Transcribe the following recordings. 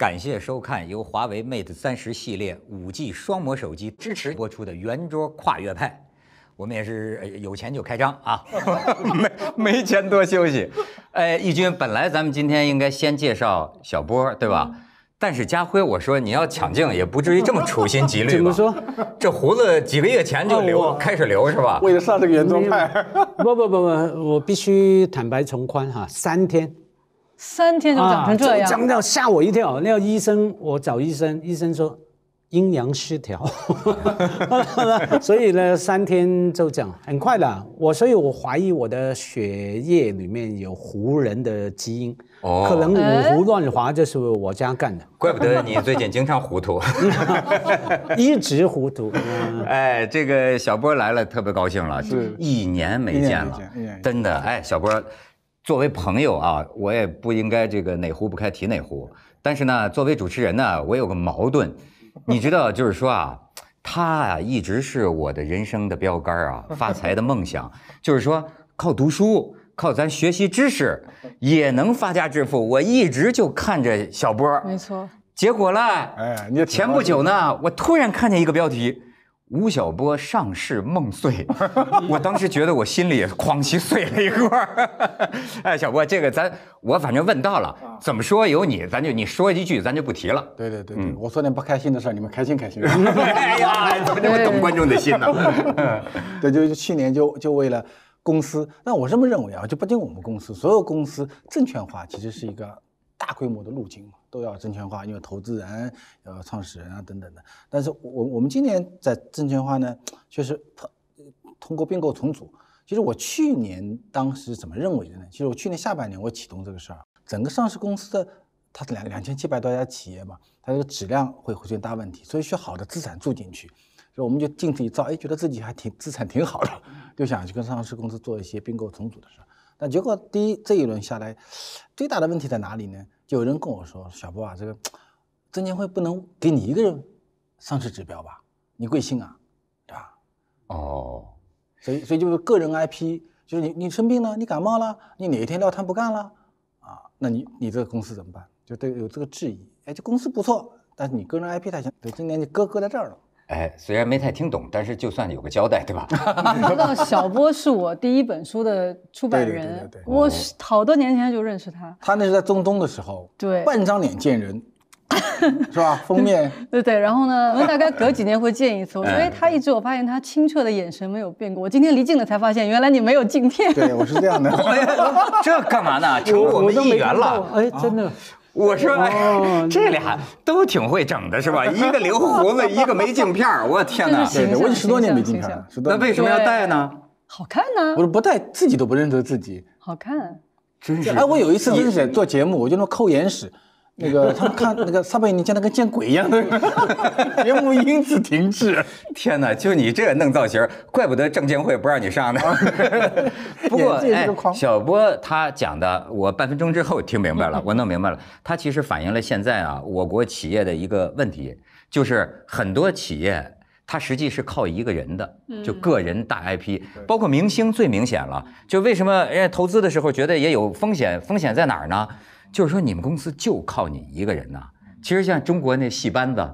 感谢收看由华为 Mate 三十系列 5G 双模手机支持播出的《圆桌跨越派》。我们也是有钱就开张啊，没没钱多休息。哎，义军，本来咱们今天应该先介绍小波，对吧？但是家辉，我说你要抢镜也不至于这么处心积虑吧？么说这胡子几个月前就留开始留是吧？为了上这个圆桌派。不不不不，我必须坦白从宽哈，三天。三天就长成这样，长到吓我一跳。那个医生，我找医生，医生说阴阳失调，所以呢三天就长，很快的。我所以，我怀疑我的血液里面有胡人的基因，可能五胡乱华就是我家干的。怪不得你最近经常糊涂，一直糊涂。哎，这个小波来了，特别高兴了，一年没见了，真的。哎，小波。作为朋友啊，我也不应该这个哪壶不开提哪壶。但是呢，作为主持人呢，我有个矛盾，你知道，就是说啊，他啊一直是我的人生的标杆啊，发财的梦想，就是说靠读书，靠咱学习知识也能发家致富。我一直就看着小波，没错，结果呢，哎，你前不久呢，我突然看见一个标题。吴晓波上市梦碎，我当时觉得我心里也哐叽碎了一块儿。哎，小波，这个咱我反正问到了，怎么说有你，咱就你说一句，咱就不提了。对对对，嗯，我说点不开心的事儿，你们开心开心。哎呀，怎么这么懂观众的心呢？对，就去年就就为了公司，但我这么认为啊，就不仅我们公司，所有公司证券化其实是一个。大规模的路径嘛，都要证券化，因为投资人、要创始人啊等等的。但是我我们今年在证券化呢，确实通过并购重组。其实我去年当时怎么认为的呢？其实我去年下半年我启动这个事儿，整个上市公司的，它两两千七百多家企业嘛，它这个质量会出现大问题，所以需要好的资产注进去。所以我们就进子一照，哎，觉得自己还挺资产挺好的，就想去跟上市公司做一些并购重组的事儿。那结果，第一这一轮下来，最大的问题在哪里呢？就有人跟我说：“小波啊，这个证监会不能给你一个人上市指标吧？你贵姓啊？对吧？”哦，所以所以就是个人 I P，就是你你生病了，你感冒了，你哪一天撂摊不干了啊？那你你这个公司怎么办？就对有这个质疑。哎，这公司不错，但是你个人 I P 太强，对今年就搁搁在这儿了。哎，虽然没太听懂，但是就算有个交代，对吧？你知道小波是我第一本书的出版人，我好多年前就认识他。他那是在中东的时候，对，半张脸见人，是吧？封面，对对。然后呢，我们大概隔几年会见一次。我说，哎，他一直，我发现他清澈的眼神没有变过。我今天离近了才发现，原来你没有镜片。对，我是这样的。这干嘛呢？成为我们一员了。哎，真的。我说，这俩都挺会整的是吧？一个留胡子，一个没镜片儿。我天哪！对对，我十多年没镜片了，那为什么要戴呢？好看呢。我说不戴自己都不认得自己。好看，真是。哎，我有一次做节目，我就那抠眼屎。那个，他看那个撒贝宁，见得跟见鬼一样的，节目因此停滞。天哪，就你这弄造型，怪不得证监会不让你上呢。不过哎，小波他讲的，我半分钟之后听明白了，我弄明白了。他其实反映了现在啊，我国企业的一个问题，就是很多企业它实际是靠一个人的，就个人大 IP，包括明星最明显了。就为什么人家投资的时候觉得也有风险，风险在哪儿呢？就是说，你们公司就靠你一个人呐？其实像中国那戏班子，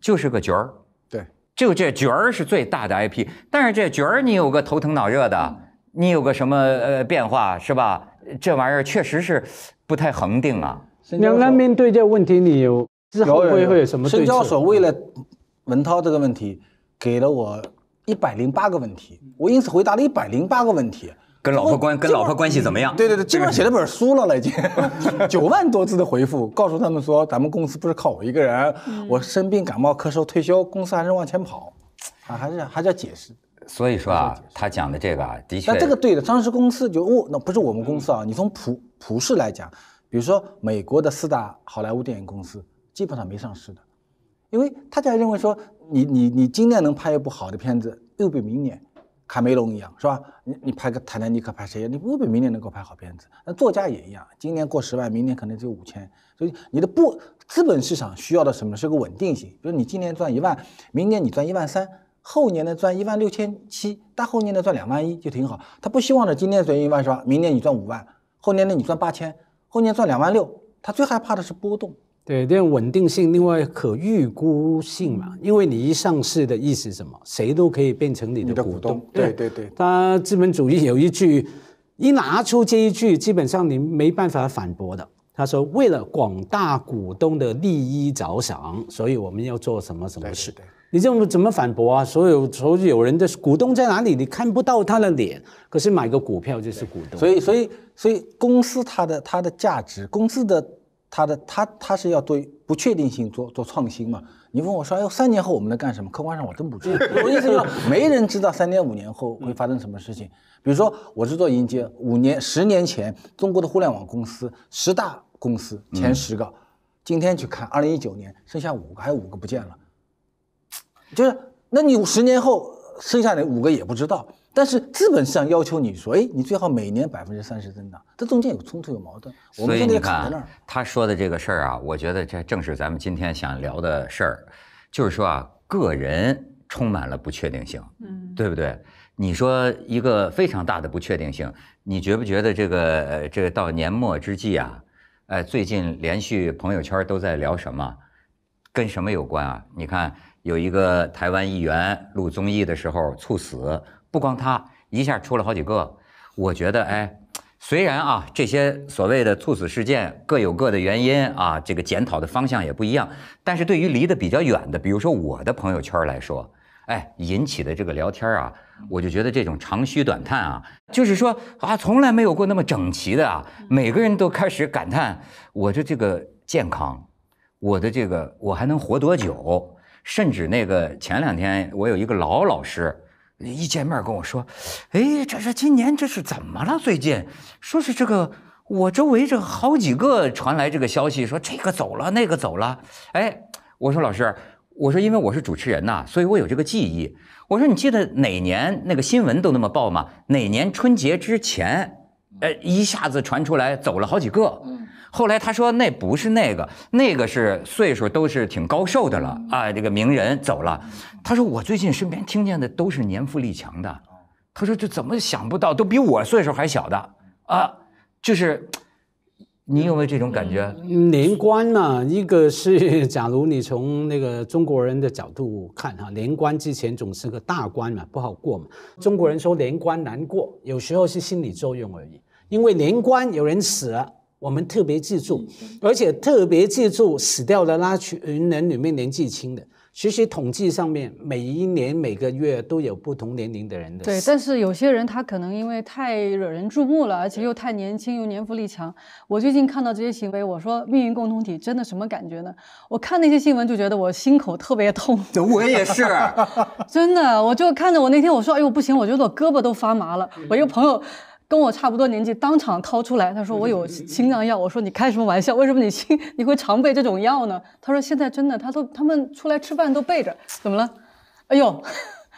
就是个角儿。对，就这角儿是最大的 IP。但是这角儿，你有个头疼脑热的，你有个什么呃变化，是吧？这玩意儿确实是不太恒定啊。两方面对这个问题，你有，之后会会有什么深交所为了文涛这个问题，给了我一百零八个问题，我因此回答了一百零八个问题。跟老婆关跟老婆关系怎么样？对对对，基本上写了本书了，已经 九万多字的回复，告诉他们说咱们公司不是靠我一个人，我生病感冒咳嗽退休，公司还是往前跑，啊，还是还是要解释。所以说啊，他讲的这个啊，的确。那这个对的，上市公司就哦，那不是我们公司啊，你从普普世来讲，比如说美国的四大好莱坞电影公司，基本上没上市的，因为大家认为说你你你今年能拍一部好的片子，又比明年。卡梅隆一样是吧？你你拍个《泰坦尼克》拍谁？你未必明年能够拍好片子。那作家也一样，今年过十万，明年可能只有五千，所以你的不资本市场需要的什么？是个稳定性。比如你今年赚一万，明年你赚一万三，后年呢赚一万六千七，大后年呢赚两万一就挺好。他不希望呢今年赚一万是吧？明年你赚五万，后年呢你赚八千，后年赚两万六，他最害怕的是波动。对，这样稳定性，另外可预估性嘛。因为你一上市的意思什么，谁都可以变成你的股东。对对对。他资本主义有一句，一拿出这一句，基本上你没办法反驳的。他说，为了广大股东的利益着想，所以我们要做什么什么事。你这么怎么反驳啊？所有所有人的股东在哪里？你看不到他的脸，可是买个股票就是股东。所以所以所以公司它的它的价值，公司的。他的他他是要对不确定性做做创新嘛？你问我说，哎呦，三年后我们能干什么？客观上我真不知道。我意思说，没人知道三年五年后会发生什么事情。比如说，我是做迎接，五年十年前中国的互联网公司十大公司前十个，今天去看二零一九年剩下五个，还有五个不见了。就是，那你十年后剩下的五个也不知道。但是资本市场要求你说，哎，你最好每年百分之三十增长，这中间有冲突有矛盾。所以你看，他说的这个事儿啊，我觉得这正是咱们今天想聊的事儿，就是说啊，个人充满了不确定性，嗯，对不对？你说一个非常大的不确定性，你觉不觉得这个？呃，这个到年末之际啊，呃，最近连续朋友圈都在聊什么，跟什么有关啊？你看，有一个台湾议员录综艺的时候猝死。不光他一下出了好几个，我觉得哎，虽然啊这些所谓的猝死事件各有各的原因啊，这个检讨的方向也不一样，但是对于离得比较远的，比如说我的朋友圈来说，哎引起的这个聊天啊，我就觉得这种长吁短叹啊，就是说啊从来没有过那么整齐的啊，每个人都开始感叹我的这个健康，我的这个我还能活多久，甚至那个前两天我有一个老老师。一见面跟我说，哎，这是今年这是怎么了？最近，说是这个，我周围这好几个传来这个消息，说这个走了，那个走了。哎，我说老师，我说因为我是主持人呐，所以我有这个记忆。我说你记得哪年那个新闻都那么报吗？哪年春节之前，呃，一下子传出来走了好几个。后来他说那不是那个，那个是岁数都是挺高寿的了啊，这个名人走了。他说我最近身边听见的都是年富力强的，他说这怎么想不到都比我岁数还小的啊？就是，你有没有这种感觉？年关嘛，一个是 假如你从那个中国人的角度看哈，年关之前总是个大关嘛，不好过嘛。中国人说年关难过，有时候是心理作用而已，因为年关有人死了。我们特别记住，而且特别记住死掉的那群人里面年纪轻的。其实统计上面每一年每个月都有不同年龄的人的。对，但是有些人他可能因为太惹人注目了，而且又太年轻又年富力强。我最近看到这些行为，我说命运共同体真的什么感觉呢？我看那些新闻就觉得我心口特别痛。我也是，真的，我就看着我那天我说哎呦不行，我觉得我胳膊都发麻了。我一个朋友。跟我差不多年纪，当场掏出来，他说我有心脏药。我说你开什么玩笑？为什么你心 你会常备这种药呢？他说现在真的，他都他们出来吃饭都备着，怎么了？哎呦，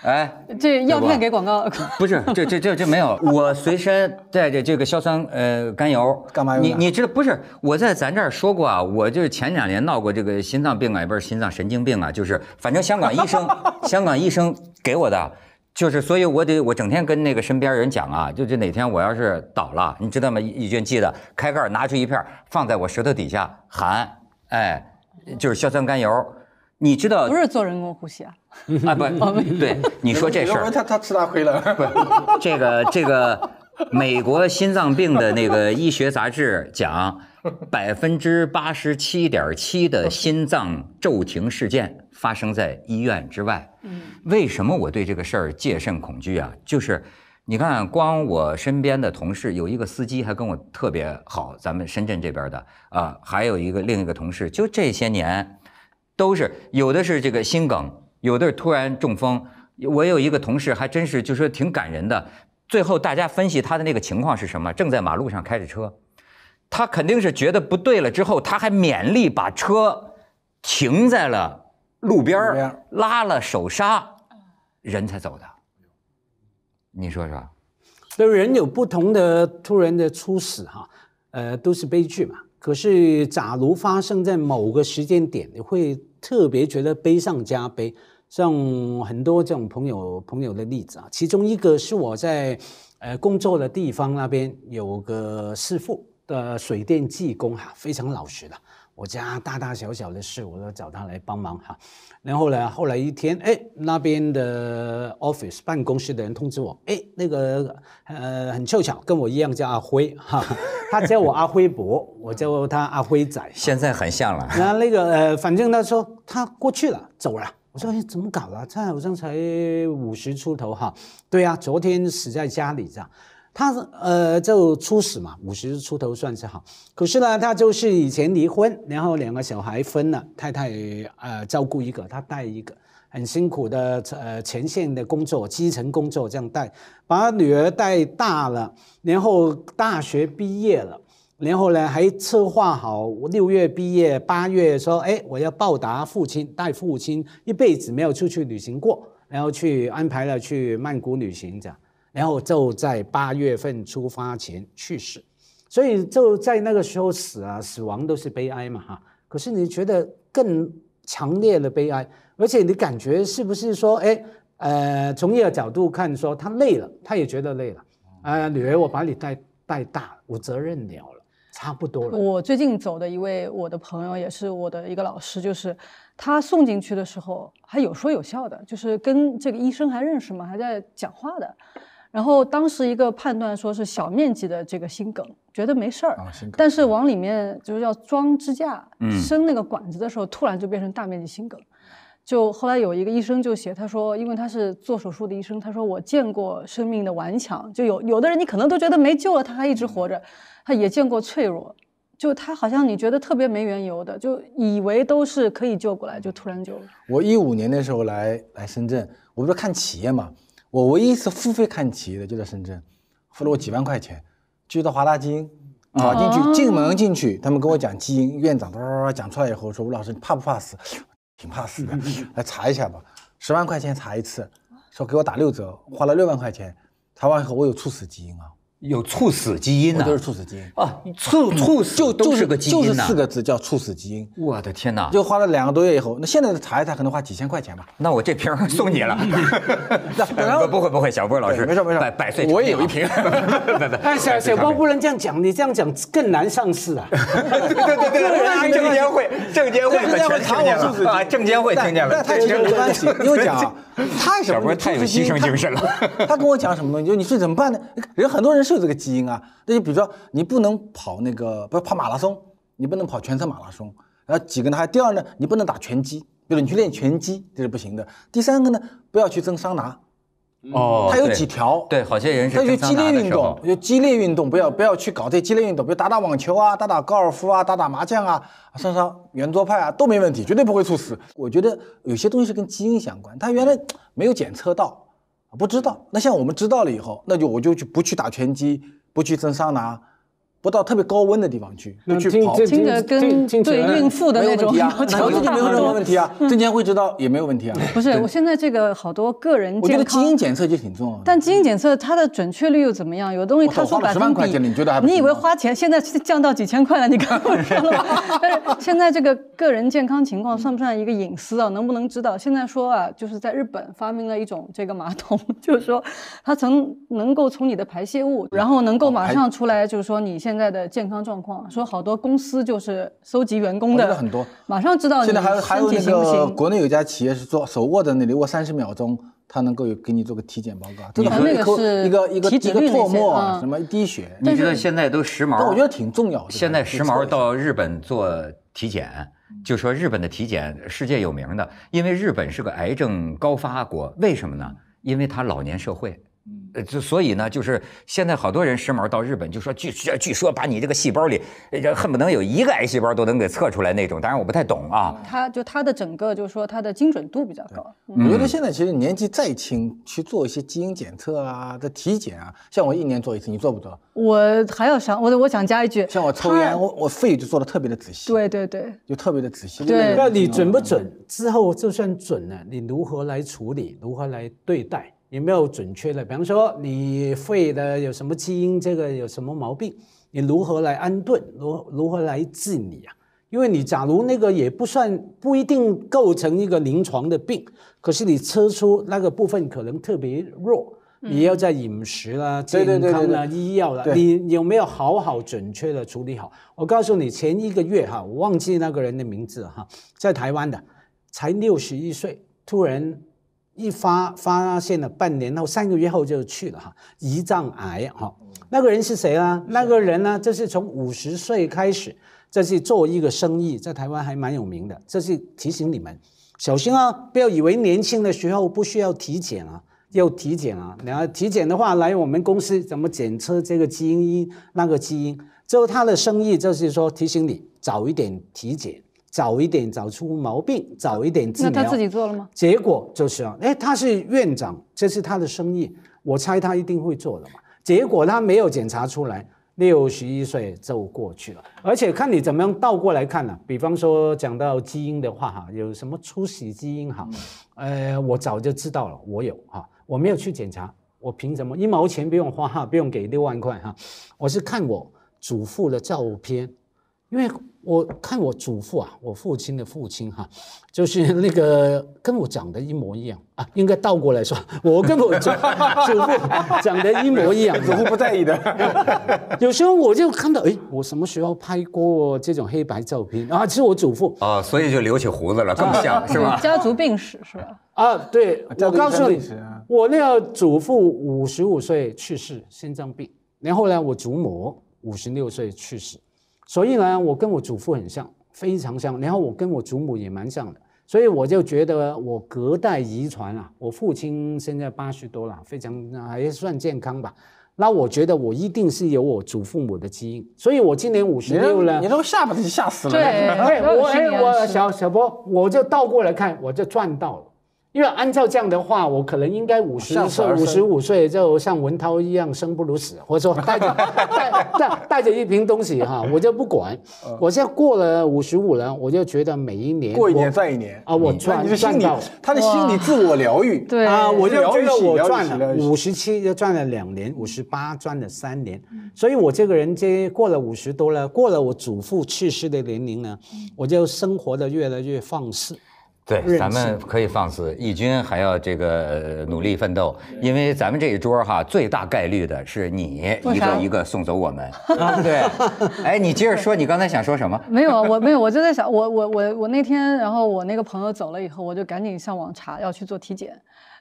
哎，这药片给广告 不是？这这这这没有，我随身带着这个硝酸呃甘油干嘛用？你你知道不是？我在咱这儿说过啊，我就是前两年闹过这个心脏病啊，也不是心脏神经病啊，就是反正香港医生，香港医生给我的。就是，所以我得，我整天跟那个身边人讲啊，就就哪天我要是倒了，你知道吗？一卷记得开盖拿出一片放在我舌头底下含，哎，就是硝酸甘油。你知道不是做人工呼吸啊？啊不，对你说这事儿。他他吃大亏了。这个这个美国心脏病的那个医学杂志讲。百分之八十七点七的心脏骤停事件发生在医院之外。嗯，为什么我对这个事儿戒慎恐惧啊？就是，你看，光我身边的同事有一个司机还跟我特别好，咱们深圳这边的啊，还有一个另一个同事，就这些年都是有的是这个心梗，有的是突然中风。我有一个同事还真是，就是说挺感人的。最后大家分析他的那个情况是什么？正在马路上开着车。他肯定是觉得不对了，之后他还勉力把车停在了路边拉了手刹，人才走的。你说说，所以人有不同的突然的猝死哈，呃，都是悲剧嘛。可是假如发生在某个时间点，你会特别觉得悲上加悲。像很多这种朋友朋友的例子啊，其中一个是我在呃工作的地方那边有个师傅。呃，水电技工哈，非常老实的。我家大大小小的事，我都找他来帮忙哈。然后呢，后来一天，哎，那边的 office 办公室的人通知我，哎，那个呃，很凑巧，跟我一样叫阿辉哈，他叫我阿辉伯，我叫他阿辉仔。现在很像了。那那个呃，反正他说他过去了，走了。我说哎，怎么搞了？他好像才五十出头哈。对啊，昨天死在家里这样。他呃就初始嘛，五十出头算是好。可是呢，他就是以前离婚，然后两个小孩分了，太太呃照顾一个，他带一个，很辛苦的呃前线的工作、基层工作这样带，把女儿带大了，然后大学毕业了，然后呢还策划好六月毕业，八月说哎我要报答父亲，带父亲一辈子没有出去旅行过，然后去安排了去曼谷旅行这样。然后就在八月份出发前去世，所以就在那个时候死啊，死亡都是悲哀嘛，哈。可是你觉得更强烈的悲哀，而且你感觉是不是说，哎，呃，从一的角度看，说他累了，他也觉得累了。呃，女儿，我把你带带大，我责任了了，差不多了。我最近走的一位我的朋友，也是我的一个老师，就是他送进去的时候还有说有笑的，就是跟这个医生还认识嘛，还在讲话的。然后当时一个判断说是小面积的这个心梗，觉得没事儿，但是往里面就是要装支架、伸那个管子的时候，突然就变成大面积心梗。就后来有一个医生就写，他说，因为他是做手术的医生，他说我见过生命的顽强，就有有的人你可能都觉得没救了，他还一直活着，他也见过脆弱，就他好像你觉得特别没缘由的，就以为都是可以救过来，就突然就。我一五年的时候来来深圳，我不是看企业嘛。我唯一一次付费看企业的就在深圳，付了我几万块钱，就到华大基因跑进去，进门进去，他们跟我讲基因院长叭叭叭讲出来以后，说吴老师你怕不怕死？挺怕死的，来查一下吧，十万块钱查一次，说给我打六折，花了六万块钱查完以后，我有猝死基因啊。有猝死基因呐，都是猝死基因啊！猝猝死就是个基因是四个字叫猝死基因。我的天哪！就花了两个多月以后，那现在的叶蛋可能花几千块钱吧。那我这瓶 送你了。那 不会不会，小波老师没事没事，百岁我也有一瓶。不 哎，小波不能这样讲，你这样讲更难上市啊。对对对对，证监会，证监会很紧张啊！证监会听见了，那太欺负人了。你讲，他小波太有牺牲精神了。他跟我讲什么东西？就你说怎么办呢？人很多人是。就这个基因啊，那就比如说，你不能跑那个，不是跑马拉松，你不能跑全程马拉松，然后几个呢？还第二呢，你不能打拳击，比如你去练拳击，这是不行的。第三个呢，不要去蒸桑拿。哦，它有几条，对，好些人是。那就激烈运动，就激烈运动，不要不要去搞这激烈运动，比如打打网球啊，打打高尔夫啊，打打麻将啊，上上圆桌派啊，都没问题，绝对不会猝死。我觉得有些东西是跟基因相关，它原来没有检测到。不知道，那像我们知道了以后，那就我就去不去打拳击，不去蒸桑拿。不到特别高温的地方去，去跑，听着跟对孕妇的那种，没有啊，条就没有任何问题啊，证 监会知道也没有问题啊。不是，我现在这个好多个人健康，我觉得基因检测就挺重要，但基因检测它的准确率又怎么样？有的东西他说比，你以为花钱现在降到几千块了，你敢说？但 是现在这个个人健康情况算不算一个隐私啊？能不能知道？现在说啊，就是在日本发明了一种这个马桶，就是说它曾能够从你的排泄物，然后能够马上出来，就是说你现。现在的健康状况，说好多公司就是收集员工的很多，马上知道现在还还有那个国内有家企业是做手握在那里握三十秒钟，他能够有给你做个体检报告。你那个是一个一个一个唾沫什么一滴血，你觉得现在都时髦，但我觉得挺重要的。现在时髦到日本做体检，就说日本的体检世界有名的，因为日本是个癌症高发国，为什么呢？因为它老年社会。呃，所以呢，就是现在好多人时髦到日本，就说据据说把你这个细胞里，这恨不能有一个癌细胞都能给测出来那种。当然我不太懂啊。它就他的整个就是说它的精准度比较高。我觉得现在其实年纪再轻去做一些基因检测啊的体检啊，像我一年做一次，你做不做？我还要上，我我想加一句。像我抽烟，我我肺就做的特别的仔细。对对对，就特别的仔细。对，那你准不准？之后就算准了，你如何来处理？如何来对待？有没有准确的？比方说，你肺的有什么基因，这个有什么毛病？你如何来安顿，如如何来治理啊？因为你假如那个也不算，不一定构成一个临床的病，可是你测出那个部分可能特别弱，也要在饮食啦、健康啦、医药啦，你有没有好好准确的处理好？我告诉你，前一个月哈，我忘记那个人的名字哈，在台湾的，才六十一岁，突然。一发发现了半年后，三个月后就去了哈，胰脏癌哈。那个人是谁啊？那个人呢，就是从五十岁开始，这是做一个生意，在台湾还蛮有名的。这是提醒你们，小心啊，不要以为年轻的时候不需要体检啊，要体检啊。然后体检的话，来我们公司怎么检测这个基因、那个基因？最后他的生意就是说，提醒你早一点体检。早一点找出毛病，早一点治疗。那他自己做了吗？结果就是，哎，他是院长，这是他的生意，我猜他一定会做的嘛。结果他没有检查出来，六十一岁就过去了。而且看你怎么样倒过来看呢？比方说讲到基因的话，哈，有什么出起基因哈，呃，我早就知道了，我有哈，我没有去检查，我凭什么一毛钱不用花哈，不用给六万块哈？我是看我祖父的照片。因为我看我祖父啊，我父亲的父亲哈，就是 那个跟我长得一模一样啊，应该倒过来说，我跟我祖 祖父长得一模一样，祖父不在意的。有时候我就看到，哎，我什么时候拍过这种黑白照片啊？其实我祖父啊，所以就留起胡子了，更像，是吧？家族病史是吧？啊，对，我告诉你，我那个祖父五十五岁去世，心脏病。然后呢，我祖母五十六岁去世。所以呢，我跟我祖父很像，非常像。然后我跟我祖母也蛮像的，所以我就觉得我隔代遗传啊。我父亲现在八十多了，非常还算健康吧。那我觉得我一定是有我祖父母的基因，所以我今年五十六了，你都吓把自己吓死了？对，哎我我小小波，我就倒过来看，我就赚到了。因为按照这样的话，我可能应该五十岁、五十五岁，就像文涛一样，生不如死，或者说带着 带带带着一瓶东西哈，我就不管。我现在过了五十五了，我就觉得每一年过一年算一年啊，我赚赚到，他的心理自我疗愈，对啊，我就觉得我赚了五十七又赚了两年，五十八赚了三年，所以我这个人这过了五十多了，过了我祖父去世的年龄呢，我就生活的越来越放肆。对，咱们可以放肆，义军还要这个努力奋斗，因为咱们这一桌哈，最大概率的是你一个一个送走我们。对，哎，你接着说，你刚才想说什么？没有啊，我没有，我就在想，我我我我那天，然后我那个朋友走了以后，我就赶紧上网查，要去做体检，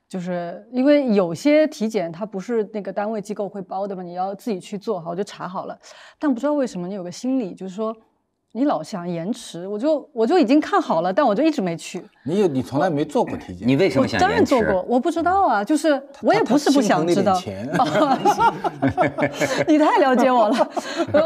就是因为有些体检它不是那个单位机构会包的嘛，你要自己去做哈。我就查好了，但不知道为什么，你有个心理就是说。你老想延迟，我就我就已经看好了，但我就一直没去。你有你从来没做过体检，你为什么想延迟？当然做过，我不知道啊，就是我也不是不想知道。你太了解我了，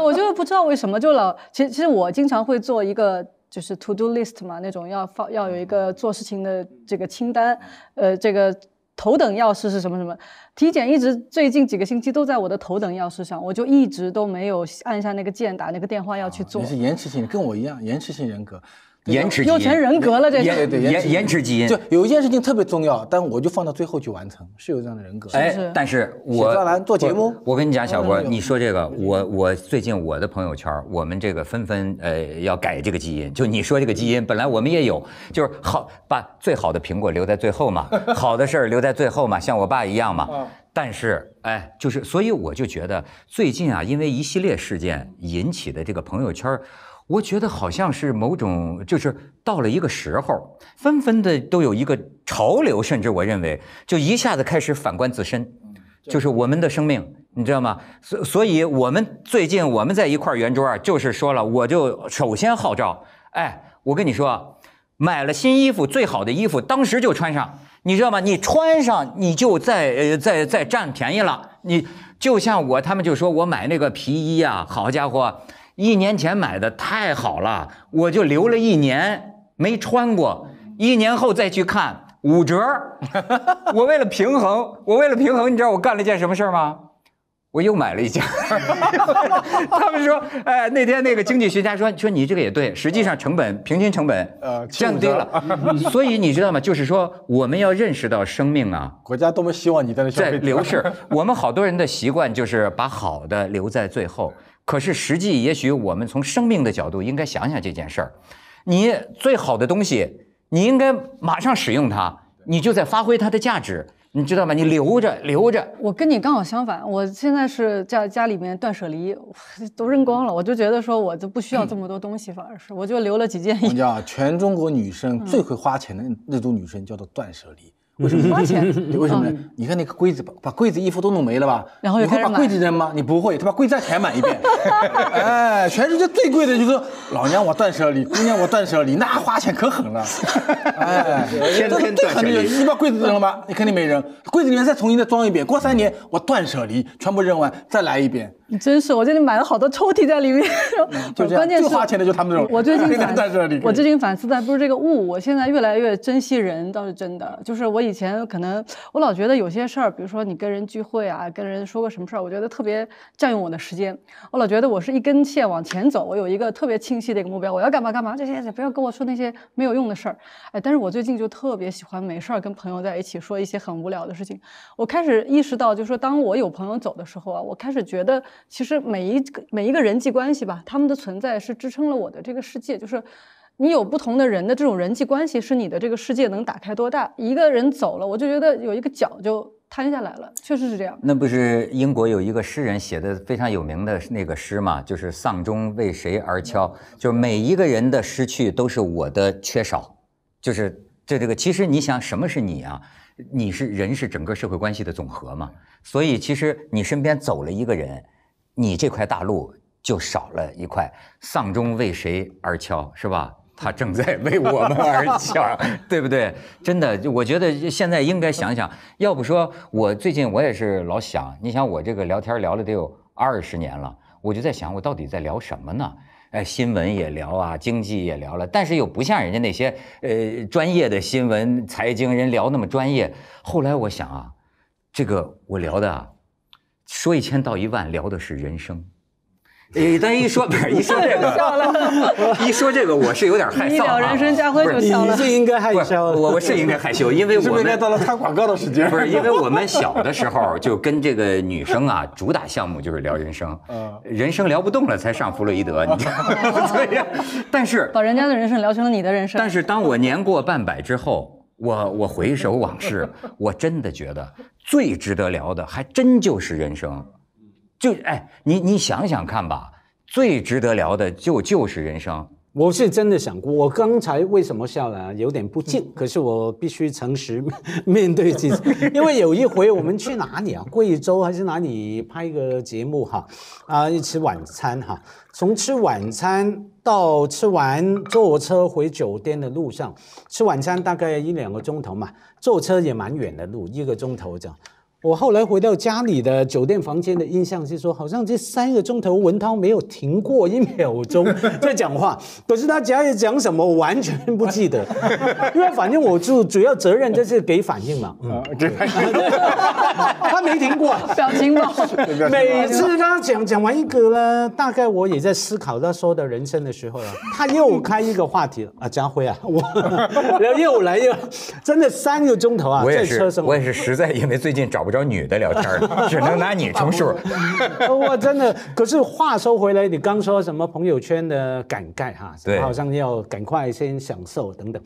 我就不知道为什么就老。其实其实我经常会做一个就是 to do list 嘛，那种要放要有一个做事情的这个清单，呃，这个。头等要事是什么？什么体检一直最近几个星期都在我的头等要事上，我就一直都没有按下那个键打那个电话要去做。你是延迟性，跟我一样延迟性人格。延迟又成人格了，这是对延延迟基因就有一件事情特别重要，但我就放到最后去完成，是有这样的人格。哎，但是洗完做节目，我跟你讲，小郭，你说这个，我我最近我的朋友圈，我们这个纷纷呃要改这个基因，就你说这个基因，本来我们也有，就是好把最好的苹果留在最后嘛，好的事儿留在最后嘛，像我爸一样嘛。但是哎，就是所以我就觉得最近啊，因为一系列事件引起的这个朋友圈。我觉得好像是某种，就是到了一个时候，纷纷的都有一个潮流，甚至我认为就一下子开始反观自身，就是我们的生命，你知道吗？所所以，我们最近我们在一块圆桌就是说了，我就首先号召，哎，我跟你说，买了新衣服最好的衣服，当时就穿上，你知道吗？你穿上，你就在呃在在占便宜了，你就像我，他们就说我买那个皮衣啊，好家伙。一年前买的太好了，我就留了一年没穿过，一年后再去看五折。我为了平衡，我为了平衡，你知道我干了一件什么事吗？我又买了一件。他们说：“哎，那天那个经济学家说，说你这个也对，实际上成本平均成本呃降低了。”所以你知道吗？就是说我们要认识到生命啊，国家多么希望你在那在流逝。我们好多人的习惯就是把好的留在最后。可是，实际也许我们从生命的角度应该想想这件事儿，你最好的东西，你应该马上使用它，你就在发挥它的价值，你知道吗？你留着，留着。我跟你刚好相反，我现在是家家里面断舍离，都扔光了，我就觉得说我就不需要这么多东西，反而是我就留了几件衣服。全中国女生最会花钱的那那种女生叫做断舍离。为什么花钱？你为什么呢？你看那个柜子，把把柜子衣服都弄没了吧？然后又把柜子扔吗？你不会，他把柜再填满一遍。哎，全世界最贵的就是老娘我断舍离，姑娘我断舍离，那花钱可狠了。哎，天天断舍离。你把柜子扔了吗？你肯定没扔。柜子里面再重新再装一遍。过三年我断舍离，全部扔完再来一遍。你真是，我这里买了好多抽屉在里面。就这样，最花钱的就他们这种。我最近反思，我最近反思的不是这个物，我现在越来越珍惜人，倒是真的。就是我。以前可能我老觉得有些事儿，比如说你跟人聚会啊，跟人说个什么事儿，我觉得特别占用我的时间。我老觉得我是一根线往前走，我有一个特别清晰的一个目标，我要干嘛干嘛，这些不要跟我说那些没有用的事儿。哎，但是我最近就特别喜欢没事儿跟朋友在一起说一些很无聊的事情。我开始意识到，就是说当我有朋友走的时候啊，我开始觉得其实每一个每一个人际关系吧，他们的存在是支撑了我的这个世界，就是。你有不同的人的这种人际关系，是你的这个世界能打开多大。一个人走了，我就觉得有一个角就瘫下来了，确实是这样。那不是英国有一个诗人写的非常有名的那个诗嘛？就是《丧钟为谁而敲》，就是每一个人的失去都是我的缺少，就是这这个。其实你想，什么是你啊？你是人，是整个社会关系的总和嘛。所以其实你身边走了一个人，你这块大陆就少了一块。丧钟为谁而敲？是吧？他正在为我们而讲，对不对？真的，我觉得现在应该想想，要不说我最近我也是老想，你想我这个聊天聊了得有二十年了，我就在想，我到底在聊什么呢？哎，新闻也聊啊，经济也聊了，但是又不像人家那些呃专业的新闻财经人聊那么专业。后来我想啊，这个我聊的，啊，说一千道一万，聊的是人生。你等一说不是 一说这个，一说这个我是有点害臊啊！你聊人生家辉就笑了，你最应该害羞，我是应该害羞，因为我们来到了谈广告的时间。不是因为我们小的时候就跟这个女生啊，主打项目就是聊人生，人生聊不动了才上弗洛伊德。你 对呀，但是把人家的人生聊成了你的人生。但是当我年过半百之后，我我回首往事，我真的觉得最值得聊的还真就是人生。就哎，你你想想看吧，最值得聊的就就是人生。我是真的想过，我刚才为什么笑了？有点不敬，可是我必须诚实 面对自己。因为有一回我们去哪里啊？贵州还是哪里拍一个节目哈？啊，一起晚餐哈。从吃晚餐到吃完坐车回酒店的路上，吃晚餐大概一两个钟头嘛，坐车也蛮远的路，一个钟头这样。我后来回到家里的酒店房间的印象是说，好像这三个钟头文涛没有停过一秒钟 在讲话，可是他讲讲什么我完全不记得，因为反正我就主要责任就是给反应嘛，嗯，给反应，他没停过，表情包，每次他讲讲完一个呢，大概我也在思考他说的人生的时候了，他又开一个话题了啊，家辉啊，我，然后又来又，真的三个钟头啊，在车上，我也是，我也是实在因为最近找不着。找女的聊天只能拿你 充数。我真的，可是话说回来，你刚说什么朋友圈的感慨哈？好像要赶快先享受等等。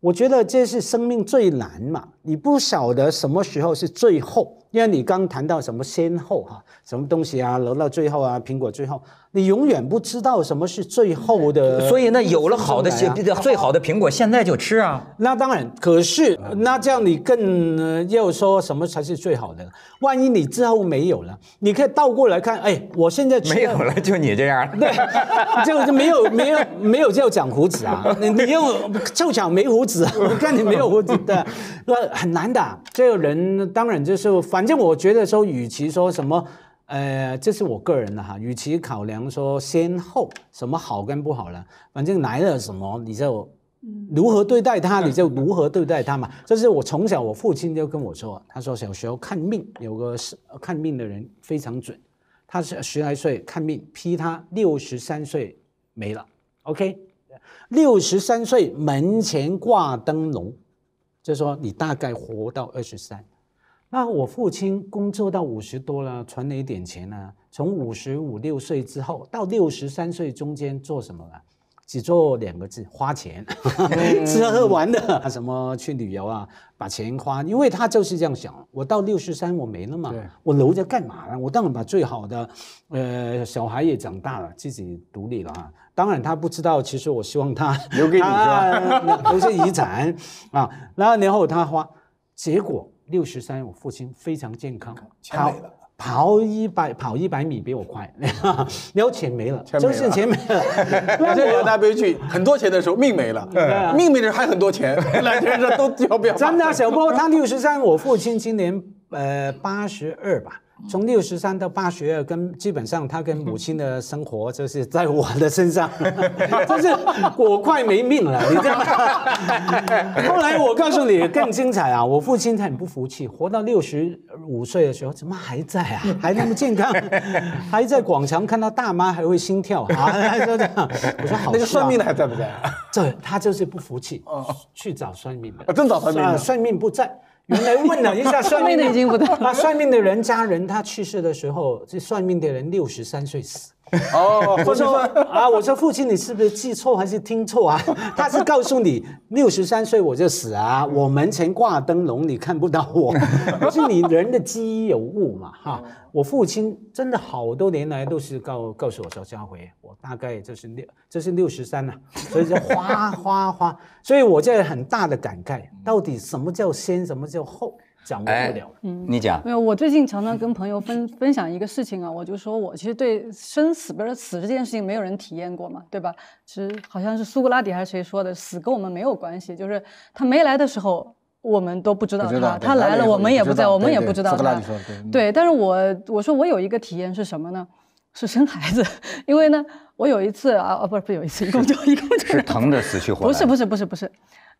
我觉得这是生命最难嘛，你不晓得什么时候是最后。因为你刚谈到什么先后哈，什么东西啊，留到最后啊，苹果最后，你永远不知道什么是最后的。所以那有了好的最好的苹果，现在就吃啊。那当然，可是那这样你更要说什么才是最好的？万一你之后没有了，你可以倒过来看，哎，我现在没有了，就你这样。对，就就没有没有没有叫长胡子啊？你你又就讲没胡子我看你没有胡子的，那 很难的，这个人当然就是发。反正我觉得说，与其说什么，呃，这是我个人的哈，与其考量说先后什么好跟不好了，反正来了什么你就如何对待他，你就如何对待他嘛。这是我从小我父亲就跟我说，他说小时候看命有个看命的人非常准，他是十来岁看命，批他六十三岁没了。OK，六十三岁门前挂灯笼，就说你大概活到二十三。那我父亲工作到五十多了，存了一点钱呢。从五十五六岁之后到六十三岁中间做什么了？只做两个字：花钱，吃喝玩乐，什么去旅游啊，把钱花。因为他就是这样想：我到六十三我没了嘛，我留着干嘛呢？我当然把最好的，呃，小孩也长大了，自己独立了啊。当然他不知道，其实我希望他留给你是吧？留些遗产啊。然后然后他花，结果。六十三，我父亲非常健康，跑跑一百跑一百米比我快，然 后钱没了，就是钱没了，那多大悲剧！很多钱的时候命没了，命没了还很多钱，来那都要不了。真的，小波，他六十三，我父亲今年呃八十二吧。从六十三到八十二，跟基本上他跟母亲的生活 就是在我的身上，就是我快没命了，你知道吗？后来我告诉你更精彩啊，我父亲很不服气，活到六十五岁的时候怎么还在啊，还那么健康，还在广场看到大妈还会心跳啊，就这样。我说好笑。那个算命的还在不在？啊？对，他就是不服气，去找算命的。啊，真找算命啊？算命不在。原来问了一下算命的 已经不对啊，算命的人家人，他去世的时候，这算命的人六十三岁死。哦，我说啊，我说父亲，你是不是记错还是听错啊？他是告诉你六十三岁我就死啊，我门前挂灯笼，你看不到我。可 是你人的记忆有误嘛哈？我父亲真的好多年来都是告告诉我说，家回我大概就是六就是六十三了，所以就哗哗哗，所以我在很大的感慨，到底什么叫先，什么叫后？讲不了，嗯，你讲。没有，我最近常常跟朋友分 分享一个事情啊，我就说我其实对生死，不是死这件事情，没有人体验过嘛，对吧？其实好像是苏格拉底还是谁说的，死跟我们没有关系，就是他没来的时候，我们都不知道他，他来了，我们也不在，我们也不知道他。对。对，但是我我说我有一个体验是什么呢？是生孩子，因为呢，我有一次啊，啊，不是不是有一次，一共就一共就是疼的死去活来。不是不是不是不是。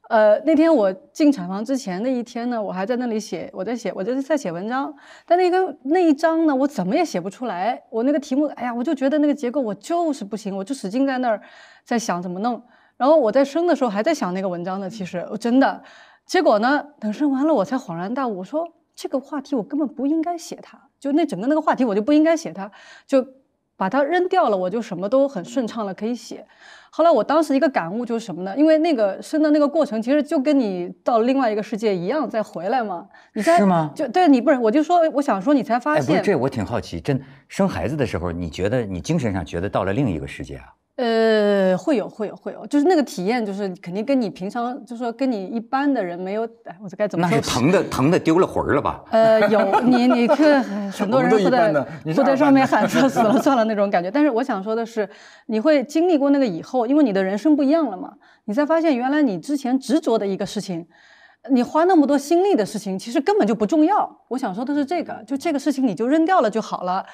呃，那天我进产房之前那一天呢，我还在那里写，我在写，我就是在写文章。但那个那一章呢，我怎么也写不出来。我那个题目，哎呀，我就觉得那个结构我就是不行，我就使劲在那儿在想怎么弄。然后我在生的时候还在想那个文章呢，其实我真的。结果呢，等生完了我才恍然大悟，我说这个话题我根本不应该写，他就那整个那个话题我就不应该写，他就。把它扔掉了，我就什么都很顺畅了，可以写。后来我当时一个感悟就是什么呢？因为那个生的那个过程，其实就跟你到另外一个世界一样，再回来嘛。是吗？就对你不是，我就说我想说，你才发现。不是这我挺好奇，真生孩子的时候，你觉得你精神上觉得到了另一个世界啊？呃，会有，会有，会有，就是那个体验，就是肯定跟你平常，就说跟你一般的人没有。哎，我这该怎么说？那是疼的，疼的丢了魂了吧？呃，有你，你去 很多人会在，会在上面喊说 死了算了那种感觉。但是我想说的是，你会经历过那个以后，因为你的人生不一样了嘛，你才发现原来你之前执着的一个事情，你花那么多心力的事情，其实根本就不重要。我想说的是这个，就这个事情你就扔掉了就好了。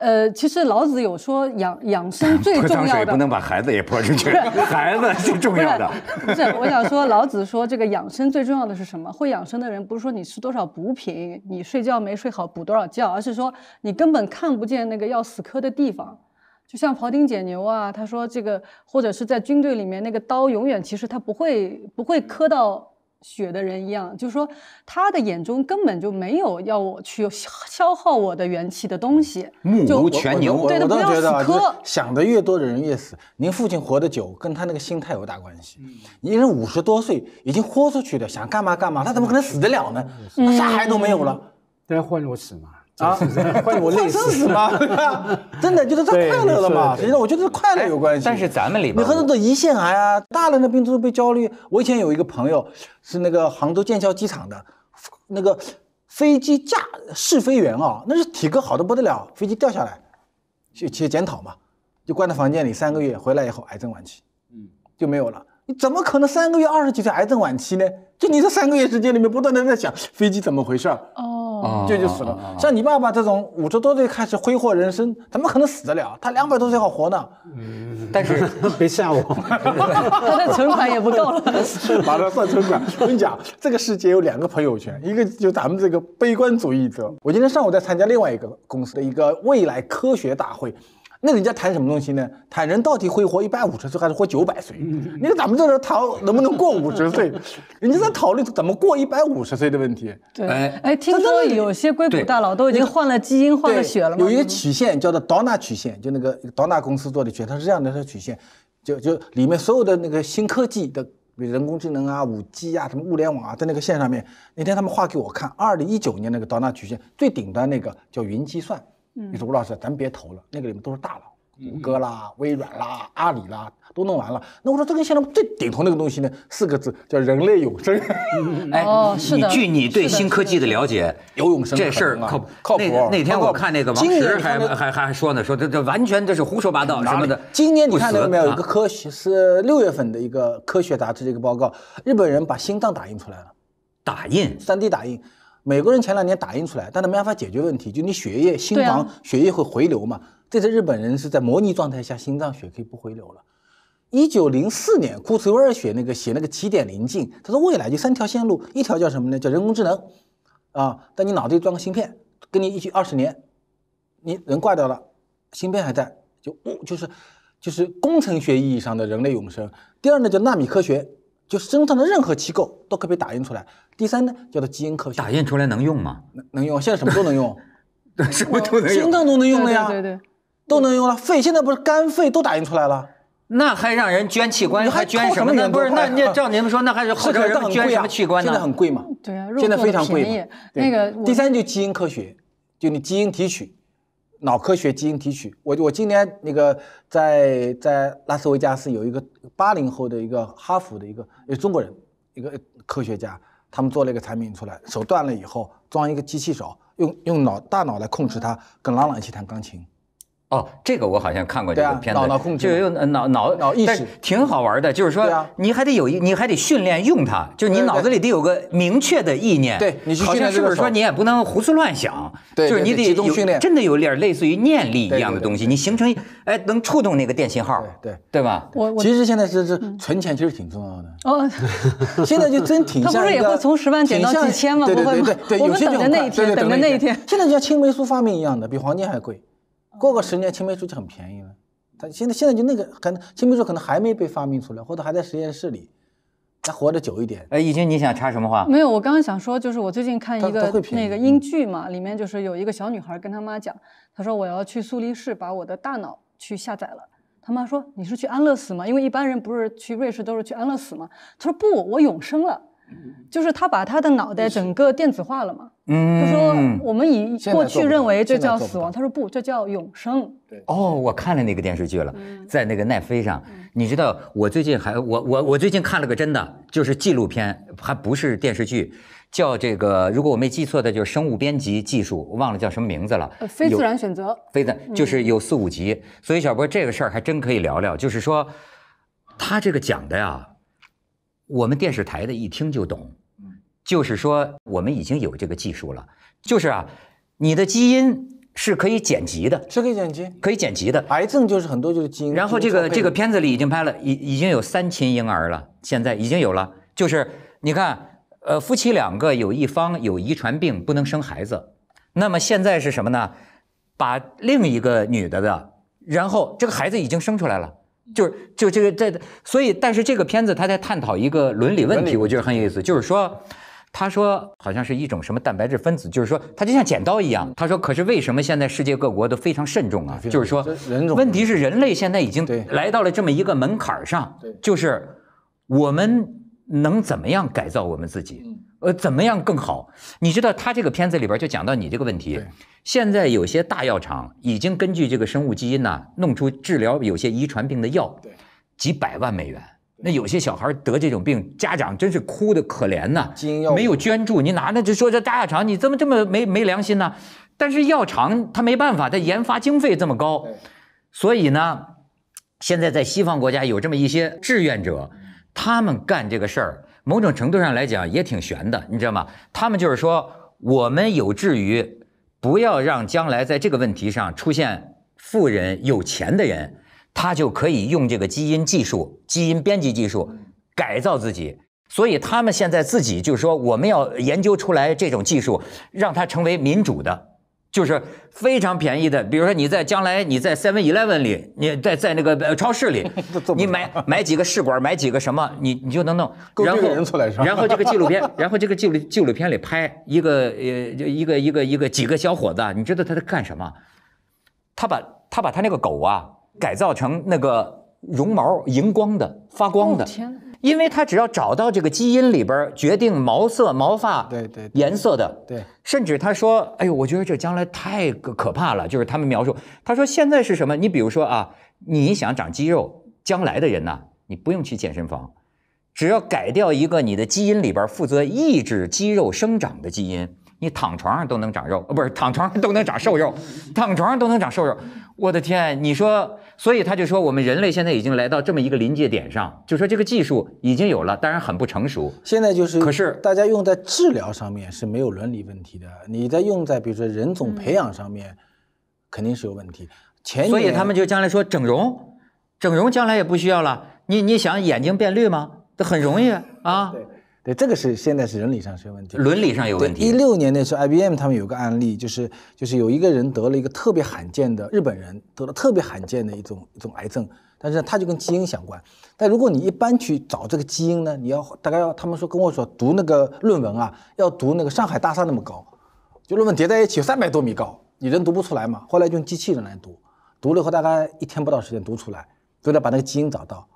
呃，其实老子有说养养生最 重要的，不能把孩子也泼出去，孩子 最重要的。不是，我想说，老子说这个养生最重要的是什么？会养生的人不是说你吃多少补品，你睡觉没睡好补多少觉，而是说你根本看不见那个要死磕的地方。就像庖丁解牛啊，他说这个，或者是在军队里面，那个刀永远其实他不会不会磕到。血的人一样，就是说，他的眼中根本就没有要我去消耗我的元气的东西。目无全牛，我都觉得，就是想的越多的人越死。您父亲活得久，跟他那个心态有大关系。一人五十多岁，已经豁出去的，想干嘛干嘛，他怎么可能死得了呢？他啥还都没有了，得换如此嘛。啊，我快死吗？真的就是他快乐了嘛？实际上我觉得快乐有关系。但是咱们里边，你很多的胰腺癌啊，大量的病都是被焦虑。我以前有一个朋友，是那个杭州建桥机场的，那个飞机驾试飞员啊，那是体格好的不得了，飞机掉下来，去去检讨嘛，就关在房间里三个月，回来以后癌症晚期，嗯，就没有了。你怎么可能三个月二十几岁癌症晚期呢？就你这三个月时间里面不断的在想飞机怎么回事儿，哦，就就死了。像你爸爸这种五十多岁开始挥霍人生，怎么可能死得了？他两百多岁好活呢。嗯，但是 别吓我。他的存款也不够了。把他算存款，我跟你讲，这个世界有两个朋友圈，一个就咱们这个悲观主义者。我今天上午在参加另外一个公司的一个未来科学大会。那人家谈什么东西呢？谈人到底会活一百五十岁，还是活九百岁？你说咱们这人谈能不能过五十岁？人 家在讨论怎么过一百五十岁的问题。对，哎，听说有些硅谷大佬都已经换了基因、换了血了有一个曲线叫做 Dona 曲线，就那个 Dona 公司做的曲线，它是这样的一个曲线，就就里面所有的那个新科技的比如人工智能啊、五 G 啊、什么物联网啊，在那个线上面。那天他们画给我看，二零一九年那个 Dona 曲线最顶端那个叫云计算。你说吴老师，咱别投了，那个里面都是大佬，谷歌啦、微软啦、阿里啦都弄完了。那我说，这跟现在最顶头那个东西呢，四个字叫人类永生。哎，你据你对新科技的了解，永生这事儿靠靠谱？那天我看那个王石还还还说呢，说这这完全这是胡说八道什么的。今年你看到没有？一个科学是六月份的一个科学杂志的一个报告，日本人把心脏打印出来了，打印三 d 打印。美国人前两年打印出来，但他没办法解决问题。就你血液、心房血液会回流嘛？这次日本人是在模拟状态下，心脏血可以不回流了。一九零四年，库茨威尔写那个写那个起点临近，他说未来就三条线路，一条叫什么呢？叫人工智能啊！在你脑子里装个芯片，跟你一起二十年，你人挂掉了，芯片还在，就哦、就是就是工程学意义上的人类永生。第二呢，叫纳米科学。就身上的任何机构都可以打印出来。第三呢，叫做基因科学。打印出来能用吗？能能用，现在什么都能用，什么都能用，心脏都能用的呀，对对对，都能用了。肺现在不是肝肺都打印出来了，那还让人捐器官还捐什么？呢？不是，那那照您们说，那还是好多人捐什么器官呢？现在很贵吗？对啊，现在非常贵。宜。那个第三就基因科学，就你基因提取。脑科学基因提取，我我今年那个在在拉斯维加斯有一个八零后的一个哈佛的一个中国人一个科学家，他们做了一个产品出来，手断了以后装一个机器手，用用脑大脑来控制它，跟朗朗一起弹钢琴。哦，这个我好像看过这个片子，就用脑脑脑意识挺好玩的，就是说你还得有一，你还得训练用它，就你脑子里得有个明确的意念，对，好像是不是说你也不能胡思乱想，对，就是你得有，真的有点类似于念力一样的东西，你形成哎能触动那个电信号，对对吧？我其实现在是是存钱其实挺重要的，哦，现在就真挺，他不是也会从十万减到几千吗？对对对，我们等着那一天，等着那一天，现在就像青霉素发明一样的，比黄金还贵。过个十年，青霉素就很便宜了。他现在现在就那个，可能青霉素可能还没被发明出来，或者还在实验室里，他活得久一点。哎，已经你想插什么话？没有，我刚刚想说，就是我最近看一个那个英剧嘛，里面就是有一个小女孩跟她妈讲，她说我要去苏黎世把我的大脑去下载了。她妈说你是去安乐死吗？因为一般人不是去瑞士都是去安乐死吗？她说不，我永生了。就是他把他的脑袋整个电子化了嘛？嗯，他说我们以过去认为这叫死亡，他说不，这叫永生。对哦，我看了那个电视剧了，在那个奈飞上。你知道，我最近还我我我最近看了个真的，就是纪录片，还不是电视剧，叫这个，如果我没记错的，就是生物编辑技术，我忘了叫什么名字了。非自然选择，非的，就是有四五集。所以小波这个事儿还真可以聊聊，就是说他这个讲的呀。我们电视台的一听就懂，就是说我们已经有这个技术了，就是啊，你的基因是可以剪辑的，是可以剪辑，可以剪辑的。癌症就是很多就是基因，然后这个这个片子里已经拍了，已已经有三亲婴儿了，现在已经有了。就是你看，呃，夫妻两个有一方有遗传病不能生孩子，那么现在是什么呢？把另一个女的的，然后这个孩子已经生出来了。就是就这个这，所以但是这个片子他在探讨一个伦理问题，我觉得很有意思。就是说，他说好像是一种什么蛋白质分子，就是说它就像剪刀一样。他说，可是为什么现在世界各国都非常慎重啊？就是说，问题是人类现在已经来到了这么一个门槛上，就是我们能怎么样改造我们自己？呃，怎么样更好？你知道他这个片子里边就讲到你这个问题。现在有些大药厂已经根据这个生物基因呢，弄出治疗有些遗传病的药，几百万美元。那有些小孩得这种病，家长真是哭的可怜呐，没有捐助，你哪能就说这大药厂你怎么这么没没良心呢？但是药厂他没办法，他研发经费这么高，所以呢，现在在西方国家有这么一些志愿者，他们干这个事儿。某种程度上来讲也挺悬的，你知道吗？他们就是说，我们有志于不要让将来在这个问题上出现富人、有钱的人，他就可以用这个基因技术、基因编辑技术改造自己。所以他们现在自己就是说，我们要研究出来这种技术，让它成为民主的。就是非常便宜的，比如说你在将来你在 Seven Eleven 里，你在在那个超市里，你买买几个试管，买几个什么，你你就能弄。然后然后这个纪录片，然后这个记录纪录片里拍一个呃就一个一个一个几个小伙子，你知道他在干什么？他把他把他那个狗啊改造成那个绒毛荧光的发光的。因为他只要找到这个基因里边决定毛色、毛发颜色的，对，甚至他说：“哎呦，我觉得这将来太可怕了。”就是他们描述，他说：“现在是什么？你比如说啊，你想长肌肉，将来的人呢，你不用去健身房，只要改掉一个你的基因里边负责抑制肌肉生长的基因，你躺床上都能长肉不是躺床上都能长瘦肉，躺床上都能长瘦肉。”我的天，你说，所以他就说，我们人类现在已经来到这么一个临界点上，就说这个技术已经有了，当然很不成熟。现在就是，可是大家用在治疗上面是没有伦理问题的，你在用在比如说人种培养上面，肯定是有问题。前所以他们就将来说整容，整容将来也不需要了。你你想眼睛变绿吗？这很容易啊。对，这个是现在是伦理上是有问题，伦理上有问题。一六年的时候，IBM 他们有个案例，就是就是有一个人得了一个特别罕见的日本人得了特别罕见的一种一种癌症，但是他就跟基因相关。但如果你一般去找这个基因呢，你要大概要他们说跟我说读那个论文啊，要读那个上海大厦那么高，就论文叠在一起三百多米高，你人读不出来嘛。后来用机器人来读，读了以后大概一天不到时间读出来，就得把那个基因找到。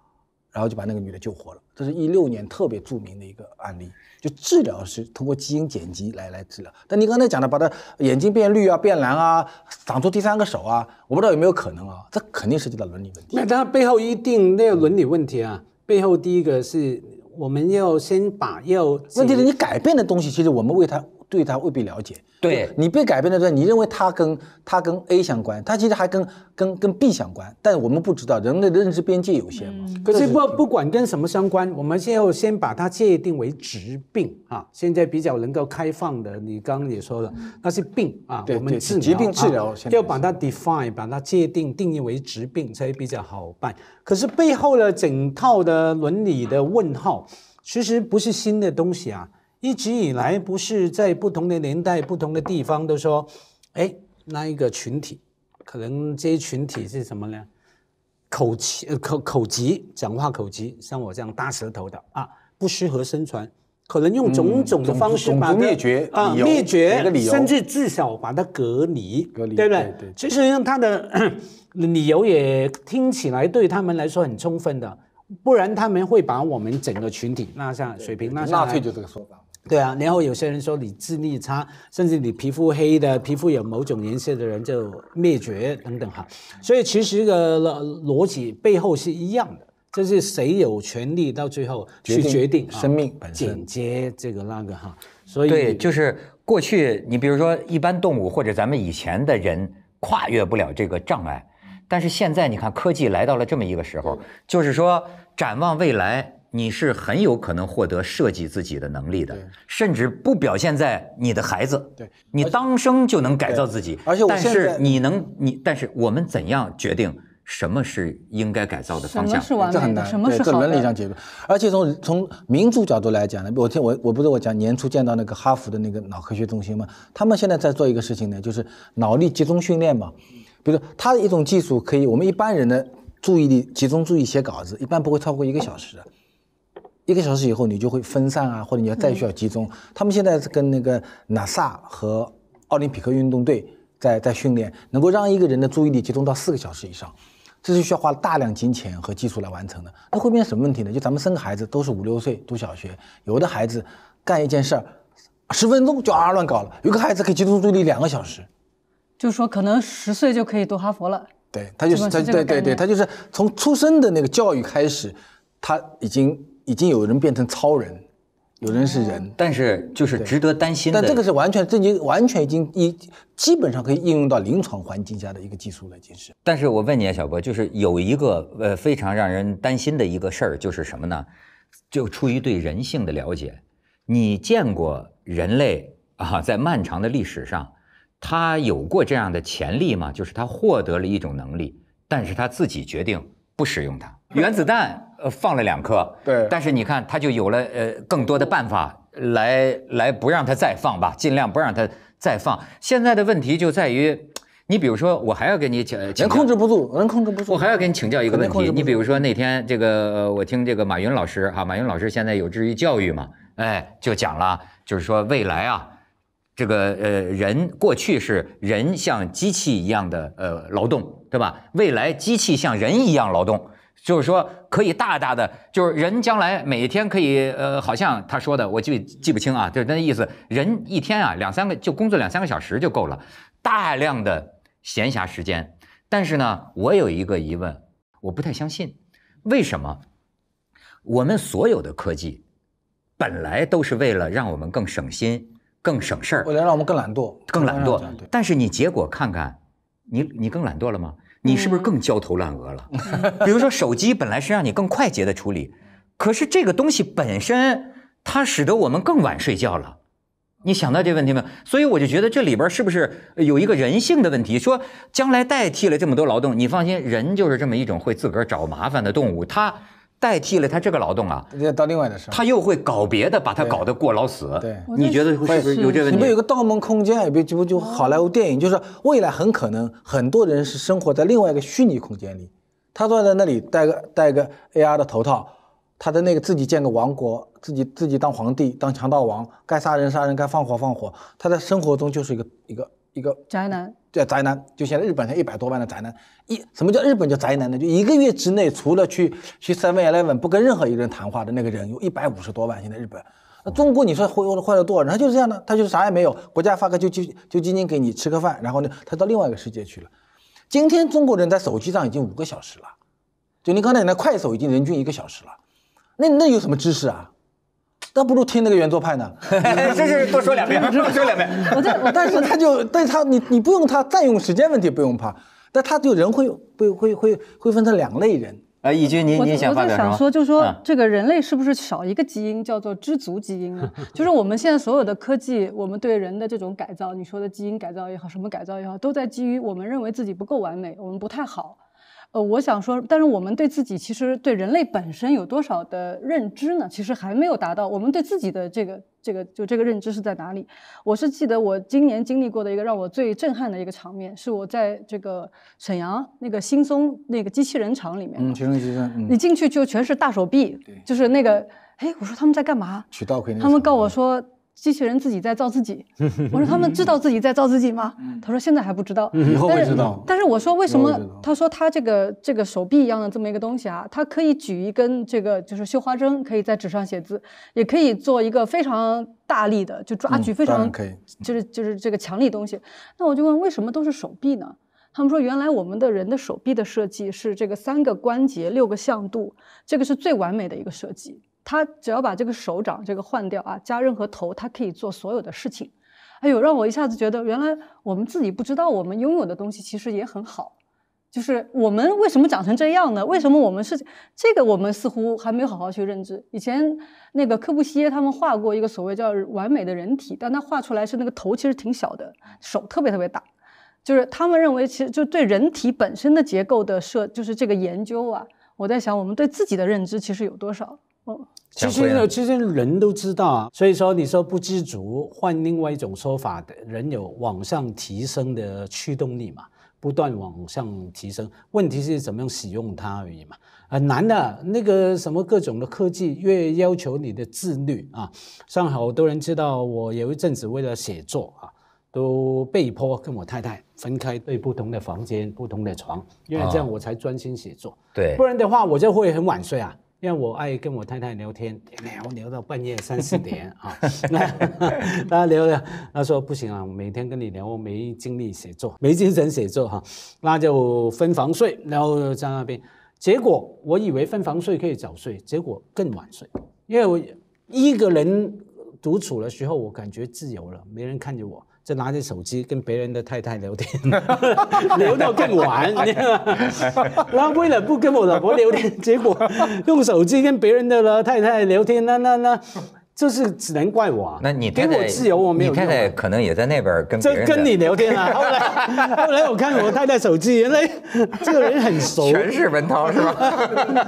然后就把那个女的救活了，这是一六年特别著名的一个案例。就治疗是通过基因剪辑来来治疗，但你刚才讲的，把她眼睛变绿啊、变蓝啊，长出第三个手啊，我不知道有没有可能啊？这肯定涉及到伦理问题。那但背后一定那个伦理问题啊，背后第一个是我们要先把要问题是，你改变的东西，其实我们为他。对他未必了解。对你被改变的时候，你认为他跟他跟 A 相关，他其实还跟跟跟 B 相关，但我们不知道人类的认知边界有限嘛。可是不不管跟什么相关，我们先要先把它界定为疾病啊。现在比较能够开放的，你刚刚也说了，那是病啊，我们疾病治疗要把它 define，把它界定定义为疾病才比较好办。可是背后的整套的伦理的问号，其实不是新的东西啊。一直以来不是在不同的年代、不同的地方都说，哎，那一个群体，可能这些群体是什么呢？口气、口口急，讲话口急，像我这样大舌头的啊，不适合生存，可能用种种的方式把它灭绝啊，灭绝，甚至至少把它隔离，隔离，对不对？其实他的 理由也听起来对他们来说很充分的，不然他们会把我们整个群体拉下水平，拉下，纳粹就这个说法。对啊，然后有些人说你智力差，甚至你皮肤黑的、皮肤有某种颜色的人就灭绝等等哈。所以其实个逻逻辑背后是一样的，就是谁有权利到最后去决定生命本身、剪接这个那个哈。所以就是过去你比如说一般动物或者咱们以前的人跨越不了这个障碍，但是现在你看科技来到了这么一个时候，就是说展望未来。你是很有可能获得设计自己的能力的，甚至不表现在你的孩子，对，你当生就能改造自己。而且，但是你能，你但是我们怎样决定什么是应该改造的方向？什么是完美？这很难。什么是好？伦理上解决。而且从从民主角度来讲呢，我听我我不是我讲年初见到那个哈佛的那个脑科学中心嘛，他们现在在做一个事情呢，就是脑力集中训练嘛。比如他的一种技术可以，我们一般人的注意力集中注意写稿子，一般不会超过一个小时的。一个小时以后，你就会分散啊，或者你要再需要集中。他们现在是跟那个 NASA 和奥林匹克运动队在在训练，能够让一个人的注意力集中到四个小时以上，这就需要花大量金钱和技术来完成的。那会变成什么问题呢？就咱们生个孩子都是五六岁读小学，有的孩子干一件事儿十分钟就啊乱搞了，有个孩子可以集中注意力两个小时，就说可能十岁就可以读哈佛了。对他就是他对对对，他就是从出生的那个教育开始，他已经。已经有人变成超人，有人是人，但是就是值得担心。的。但这个是完全已经完全已经一基本上可以应用到临床环境下的一个技术了，其实。但是我问你啊，小波，就是有一个呃非常让人担心的一个事儿，就是什么呢？就出于对人性的了解，你见过人类啊 在漫长的历史上，他有过这样的潜力吗？就是他获得了一种能力，但是他自己决定。不使用它，原子弹呃放了两颗，对，但是你看它就有了呃更多的办法来来不让它再放吧，尽量不让它再放。现在的问题就在于，你比如说我还要跟你请，人控制不住，人控制不住。我还要跟你请教一个问题，你比如说那天这个我听这个马云老师哈，马云老师现在有志于教育嘛，哎，就讲了，就是说未来啊。这个呃，人过去是人像机器一样的呃劳动，对吧？未来机器像人一样劳动，就是说可以大大的，就是人将来每天可以呃，好像他说的，我记记不清啊，就是那意思，人一天啊两三个就工作两三个小时就够了，大量的闲暇时间。但是呢，我有一个疑问，我不太相信，为什么我们所有的科技本来都是为了让我们更省心？更省事儿，为了让我们更懒惰，更懒惰。但是你结果看看，你你更懒惰了吗？你是不是更焦头烂额了？比如说手机本来是让你更快捷的处理，可是这个东西本身它使得我们更晚睡觉了。你想到这问题没有？所以我就觉得这里边是不是有一个人性的问题？说将来代替了这么多劳动，你放心，人就是这么一种会自个儿找麻烦的动物，他。代替了他这个劳动啊，那到另外的事候，他又会搞别的，把他搞得过劳死。对，你觉得是不是有这个问题？你们有个盗梦空间，也别就就好莱坞电影，就是未来很可能很多人是生活在另外一个虚拟空间里，他坐在那里戴个戴个 AR 的头套，他的那个自己建个王国，自己自己当皇帝当强盗王，该杀人杀人，该放火放火。他在生活中就是一个一个一个宅男。叫宅男，就像日本，才一百多万的宅男，一什么叫日本叫宅男呢？就一个月之内，除了去去 Seven Eleven 不跟任何一个人谈话的那个人，有一百五十多万。现在日本，那中国你说会或坏了多少人？他就是这样的，他就是啥也没有，国家发个就就就济金给你吃个饭，然后呢，他到另外一个世界去了。今天中国人在手机上已经五个小时了，就你刚才那快手已经人均一个小时了，那那有什么知识啊？倒不如听那个原作派呢，就是多说两遍，多说两遍。我但是他就，但他你你不用他占用时间问题不用怕，但他就人会会会会会分成两类人。啊，义军你你我就想说，就说这个人类是不是少一个基因叫做知足基因啊？就是我们现在所有的科技，我们对人的这种改造，你说的基因改造也好，什么改造也好，都在基于我们认为自己不够完美，我们不太好。呃，我想说，但是我们对自己其实对人类本身有多少的认知呢？其实还没有达到。我们对自己的这个这个就这个认知是在哪里？我是记得我今年经历过的一个让我最震撼的一个场面，是我在这个沈阳那个新松那个机器人厂里面，嗯，集机器人。你进去就全是大手臂，对，就是那个，哎，我说他们在干嘛？取道可以，他们告我说。机器人自己在造自己，我说他们知道自己在造自己吗？他说现在还不知道，以后会知道。但是我说为什么？他说他这个这个手臂一样的这么一个东西啊，他可以举一根这个就是绣花针，可以在纸上写字，也可以做一个非常大力的就抓举非常可以，就是就是这个强力东西。那我就问为什么都是手臂呢？他们说原来我们的人的手臂的设计是这个三个关节六个向度，这个是最完美的一个设计。他只要把这个手掌这个换掉啊，加任何头，它可以做所有的事情。哎呦，让我一下子觉得，原来我们自己不知道我们拥有的东西其实也很好。就是我们为什么长成这样呢？为什么我们是这个？我们似乎还没有好好去认知。以前那个柯布西耶他们画过一个所谓叫“完美”的人体，但他画出来是那个头其实挺小的，手特别特别大。就是他们认为，其实就对人体本身的结构的设，就是这个研究啊。我在想，我们对自己的认知其实有多少？哦。其实呢，其实人都知道啊，所以说你说不知足，换另外一种说法，人有往上提升的驱动力嘛，不断往上提升。问题是怎么样使用它而已嘛，很难的。那个什么各种的科技越要求你的自律啊，像好多人知道，我有一阵子为了写作啊，都被迫跟我太太分开，对不同的房间、不同的床，因为这样我才专心写作。对，不然的话我就会很晚睡啊。因为我爱跟我太太聊天，聊聊到半夜三四点 啊，那聊聊，她说不行啊，每天跟你聊，我没精力写作，没精神写作哈，那就分房睡，然后在那边，结果我以为分房睡可以早睡，结果更晚睡，因为我一个人独处的时候，我感觉自由了，没人看着我。就拿着手机跟别人的太太聊天，聊到更晚，你知道吗？为了不跟我老婆聊天，结果用手机跟别人的老太太聊天，那那那就是只能怪我。那你给我自由，我没有。你太太可能也在那边跟这跟你聊天啊。后来，后来我看我太太手机，原来这个人很熟。全是文涛是吧？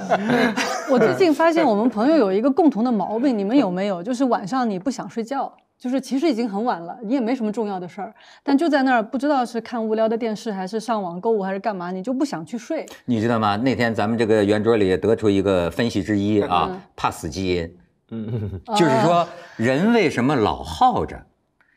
我最近发现我们朋友有一个共同的毛病，你们有没有？就是晚上你不想睡觉。就是其实已经很晚了，你也没什么重要的事儿，但就在那儿不知道是看无聊的电视还是上网购物还是干嘛，你就不想去睡。你知道吗？那天咱们这个圆桌里得出一个分析之一啊，怕死基因。嗯就是说人为什么老耗着，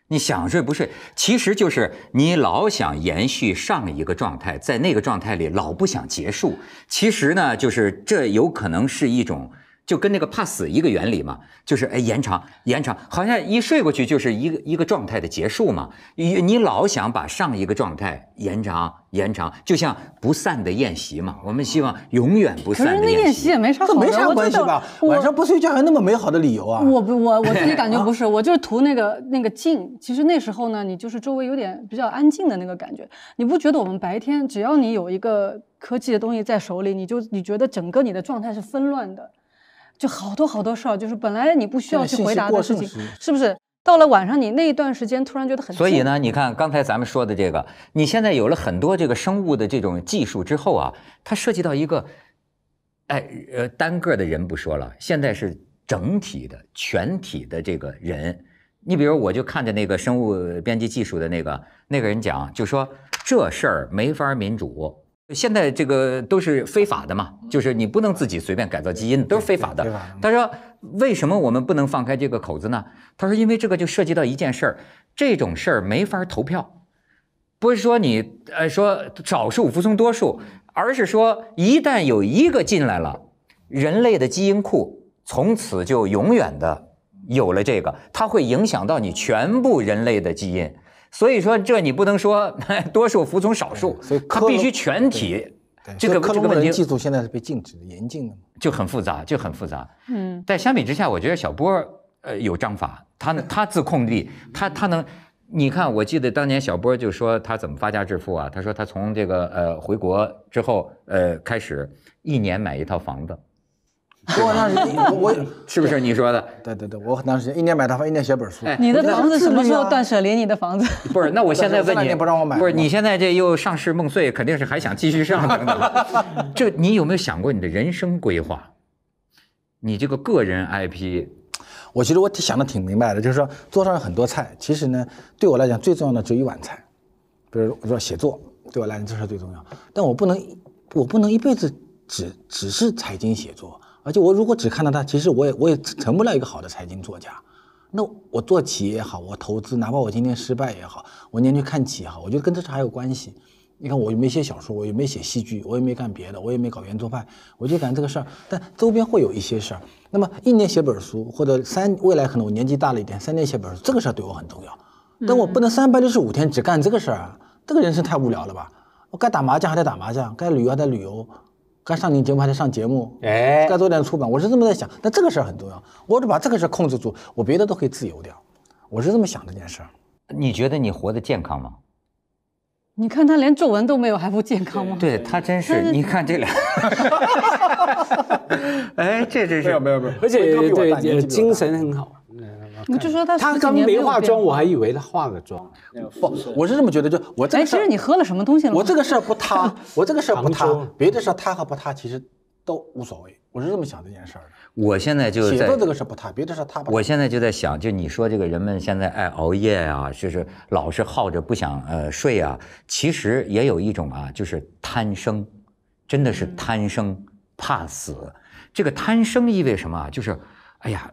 你想睡不睡，其实就是你老想延续上一个状态，在那个状态里老不想结束。其实呢，就是这有可能是一种。就跟那个怕死一个原理嘛，就是哎，延长延长，好像一睡过去就是一个一个状态的结束嘛。你你老想把上一个状态延长延长，就像不散的宴席嘛。我们希望永远不散。可是那宴席也没啥，这没啥关系吧？晚上不睡觉还有那么美好的理由啊？我不，我我自己 感觉不是，我就是图那个那个静。其实那时候呢，你就是周围有点比较安静的那个感觉。你不觉得我们白天只要你有一个科技的东西在手里，你就你觉得整个你的状态是纷乱的。就好多好多事儿，就是本来你不需要去回答的，事情，是不是？到了晚上，你那一段时间突然觉得很。所以呢，你看刚才咱们说的这个，你现在有了很多这个生物的这种技术之后啊，它涉及到一个，哎呃，单个的人不说了，现在是整体的、全体的这个人。你比如，我就看着那个生物编辑技术的那个那个人讲，就说这事儿没法民主。现在这个都是非法的嘛，就是你不能自己随便改造基因，都是非法的。他说为什么我们不能放开这个口子呢？他说因为这个就涉及到一件事儿，这种事儿没法投票，不是说你呃说少数服从多数，而是说一旦有一个进来了，人类的基因库从此就永远的有了这个，它会影响到你全部人类的基因。所以说这你不能说多数服从少数，他必须全体。这个科技技术现在是被禁止的，严禁的嘛。就很复杂，就很复杂。嗯，但相比之下，我觉得小波呃有章法，他能他自控力，他他能。你看，我记得当年小波就说他怎么发家致富啊？他说他从这个呃回国之后呃开始，一年买一套房子。我当你，我是不是你说的？对对对，我很长时间一年买套房，一年写本书。哎，你的房子什么时候断舍离？你的房子不是？那我现在问你，不让我买？不是？你现在这又上市梦碎，肯定是还想继续上。等等，就你有没有想过你的人生规划？你这个个人 IP，我其实我想的挺明白的，就是说桌上有很多菜，其实呢，对我来讲最重要的只有一碗菜，比如说写作，对我来讲这是最重要。但我不能，我不能一辈子只只是财经写作。而且我如果只看到他，其实我也我也成不了一个好的财经作家。那我做企业也好，我投资，哪怕我今天失败也好，我年去看企业也好，我觉得跟这事还有关系。你看，我也没写小说，我也没写戏剧，我也没干别的，我也没搞原作派，我就干这个事儿。但周边会有一些事儿。那么一年写本书，或者三未来可能我年纪大了一点，三年写本书，这个事儿对我很重要。但我不能三百六十五天只干这个事儿，啊，这个人生太无聊了吧？我该打麻将还得打麻将，该旅游还得旅游。该上你节目还得上节目，哎，该做点出版，我是这么在想。但这个事儿很重要，我得把这个事儿控制住，我别的都可以自由点我是这么想这件事儿。你觉得你活得健康吗？你看他连皱纹都没有，还不健康吗？对他真是，你看这俩，哎，这真是没有没有没有，而且对精神很好。我就说他他刚没化妆，我还以为他化个妆。不，我是这么觉得，就我这个事儿。哎，其实你喝了什么东西了？我这个事儿不塌，我这个事儿不塌。别的事儿塌和不塌其实都无所谓，我是这么想这件事儿的。我现在就写作这个事不塌，别的事塌不。我现在就在想，就你说这个人们现在爱熬夜啊，就是老是耗着不想呃睡啊，其实也有一种啊，就是贪生，真的是贪生怕死。这个贪生意味什么啊？就是。哎呀，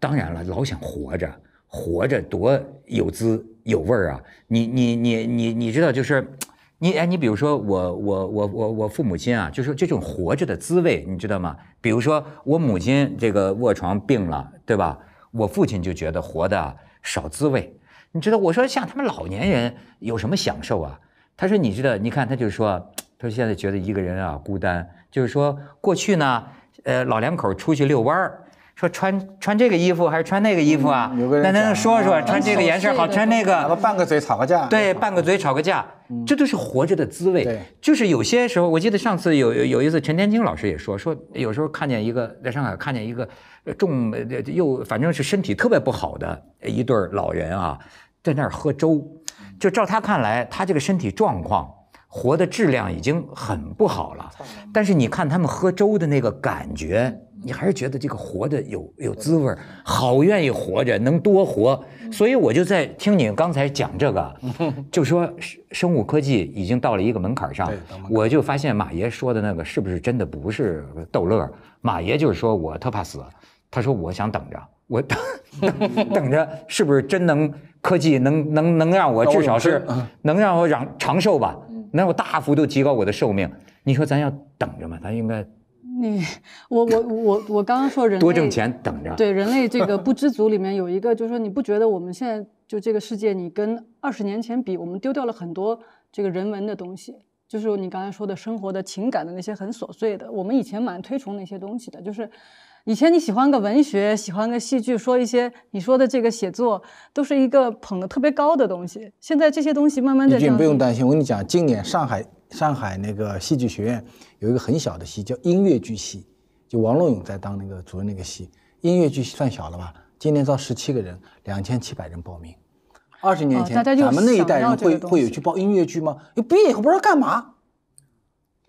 当然了，老想活着，活着多有滋有味儿啊！你你你你你知道就是，你哎你比如说我我我我我父母亲啊，就是这种活着的滋味，你知道吗？比如说我母亲这个卧床病了，对吧？我父亲就觉得活的少滋味，你知道？我说像他们老年人有什么享受啊？他说你知道，你看他就说，他说现在觉得一个人啊孤单，就是说过去呢，呃老两口出去遛弯儿。说穿穿这个衣服还是穿那个衣服啊？那能说说穿这个颜色好，穿那个？拌个嘴，吵个架。对，拌个嘴，吵个架，这都是活着的滋味。就是有些时候，我记得上次有有一次，陈天青老师也说，说有时候看见一个在上海看见一个重又反正是身体特别不好的一对老人啊，在那儿喝粥。就照他看来，他这个身体状况。活的质量已经很不好了，但是你看他们喝粥的那个感觉，你还是觉得这个活的有有滋味好愿意活着，能多活。所以我就在听你刚才讲这个，就说生物科技已经到了一个门槛上，我就发现马爷说的那个是不是真的不是逗乐马爷就是说我特怕死，他说我想等着，我 等着，是不是真能科技能能能让我至少是能让我长长寿吧？能有大幅度提高我的寿命，你说咱要等着吗？咱应该，你，我我我我刚刚说人多挣钱等着对人类这个不知足里面有一个，就是说你不觉得我们现在就这个世界，你跟二十年前比，我们丢掉了很多这个人文的东西，就是你刚才说的生活的情感的那些很琐碎的，我们以前蛮推崇那些东西的，就是。以前你喜欢个文学，喜欢个戏剧，说一些你说的这个写作，都是一个捧得特别高的东西。现在这些东西慢慢在。你不用担心，我跟你讲，今年上海上海那个戏剧学院有一个很小的戏叫音乐剧戏，就王洛勇在当那个主任那个戏，音乐剧算小了吧？今年招十七个人，两千七百人报名。二十年前，咱们那一代人会会有去报音乐剧吗？又毕业后不知道干嘛。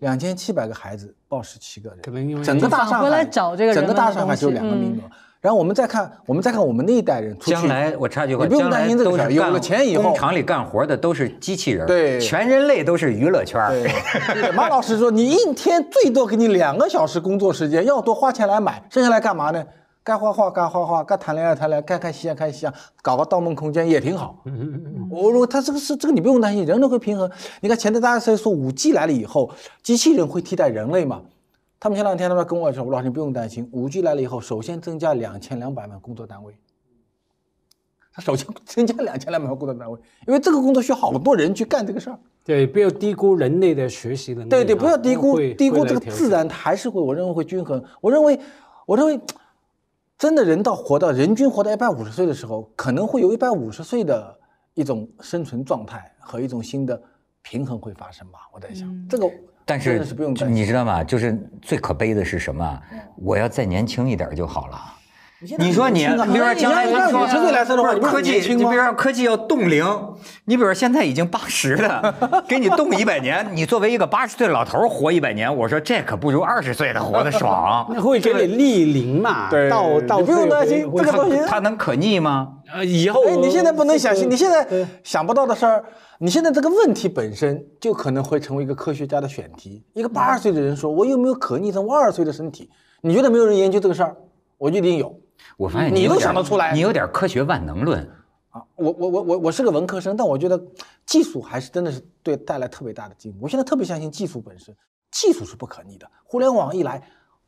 两千七百个孩子报十七个人，整个大上海找这个，整个大上海就两个名额。然后我们再看，我们再看我们那一代人出去。将来我插句话，你不用担心这个事儿。有了钱以后，工厂里干活的都是机器人，全人类都是娱乐圈。马老师说，你一天最多给你两个小时工作时间，要多花钱来买，剩下来干嘛呢？该画画，该画画；该谈恋爱，谈恋爱；该看夕阳，看夕阳。搞个《盗梦空间》也挺好。我如果他这个是这个，你不用担心，人类会平衡。你看前段大家在说五 G 来了以后，机器人会替代人类嘛？他们前两天他们跟我说：“老老你不用担心，五 G 来了以后，首先增加两千两百万工作单位。”他首先增加两千两百万工作单位，因为这个工作需要好多人去干这个事儿。对，不要低估人类的学习的能力。对对，不要低估低估这个自然，还是会我认为会均衡。我认为，我认为。真的，人到活到人均活到一百五十岁的时候，可能会有一百五十岁的一种生存状态和一种新的平衡会发生吧？我在想这个，但是你知道吗？就是最可悲的是什么？我要再年轻一点就好了。你说你，比如说将来他说的话，科技，你比如说科技要冻龄，你比如说现在已经八十了，给你冻一百年，你作为一个八十岁的老头活一百年，我说这可不如二十岁的活的爽。会给你逆龄嘛？对，你不用担心这个东西。他能可逆吗？呃，以后哎，你现在不能想，你现在想不到的事儿，你现在这个问题本身就可能会成为一个科学家的选题。一个八十岁的人说，我有没有可逆成我二十岁的身体？你觉得没有人研究这个事儿？我一定有。我发现你都想得出来，你有点科学万能论啊！我我我我我是个文科生，但我觉得技术还是真的是对带来特别大的进步。我现在特别相信技术本身，技术是不可逆的。互联网一来，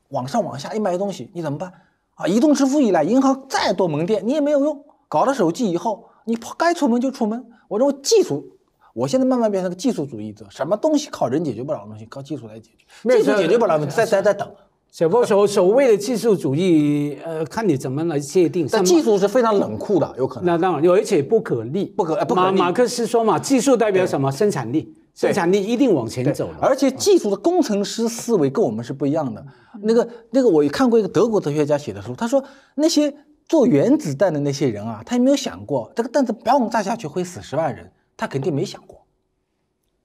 网上往下一卖东西，你怎么办？啊，移动支付一来，银行再多门店你也没有用。搞了手机以后，你该出门就出门。我认为技术，我现在慢慢变成个技术主义者。什么东西靠人解决不了的东西，靠技术来解决。技术解决不了问题，再再再等。小波，所所谓的技术主义，呃，看你怎么来界定。但技术是非常冷酷的，有可能。那当然有，而且不可逆，不可不可马马克思说嘛，技术代表什么？生产力，生产力一定往前走而且技术的工程师思维跟我们是不一样的。那个那个，我看过一个德国哲学家写的书，他说那些做原子弹的那些人啊，他没有想过这个弹子嘣炸下去会死十万人，他肯定没想过。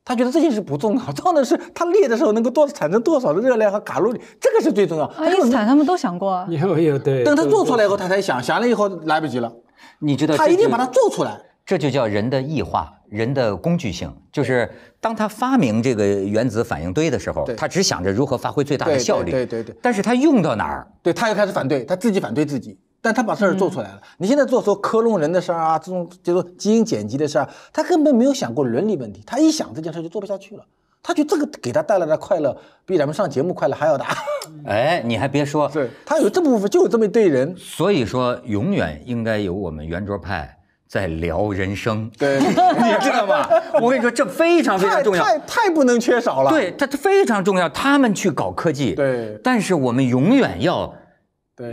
他觉得这件事不重要，重要的是他裂的时候能够多产生多少的热量和卡路里，这个是最重要。因斯坦他们都想过，有有对。等他做出来以后，他才想想了以后来不及了。你知道，他一定把它做出来。这就叫人的异化，人的工具性，就是当他发明这个原子反应堆的时候，他只想着如何发挥最大的效率。对对对。但是他用到哪儿？对，他又开始反对，他自己反对自己。但他把事儿做出来了。你现在做说克隆人的事儿啊，这种就说基因剪辑的事儿，他根本没有想过伦理问题。他一想这件事就做不下去了。他觉得这个给他带来的快乐比咱们上节目快乐还要大。哎，你还别说，对，他有这部分，就有这么一堆人。所以说，永远应该有我们圆桌派在聊人生。对，你知道吗？我跟你说，这非常非常重要，太不能缺少了。对他，他非常重要。他们去搞科技，对，但是我们永远要。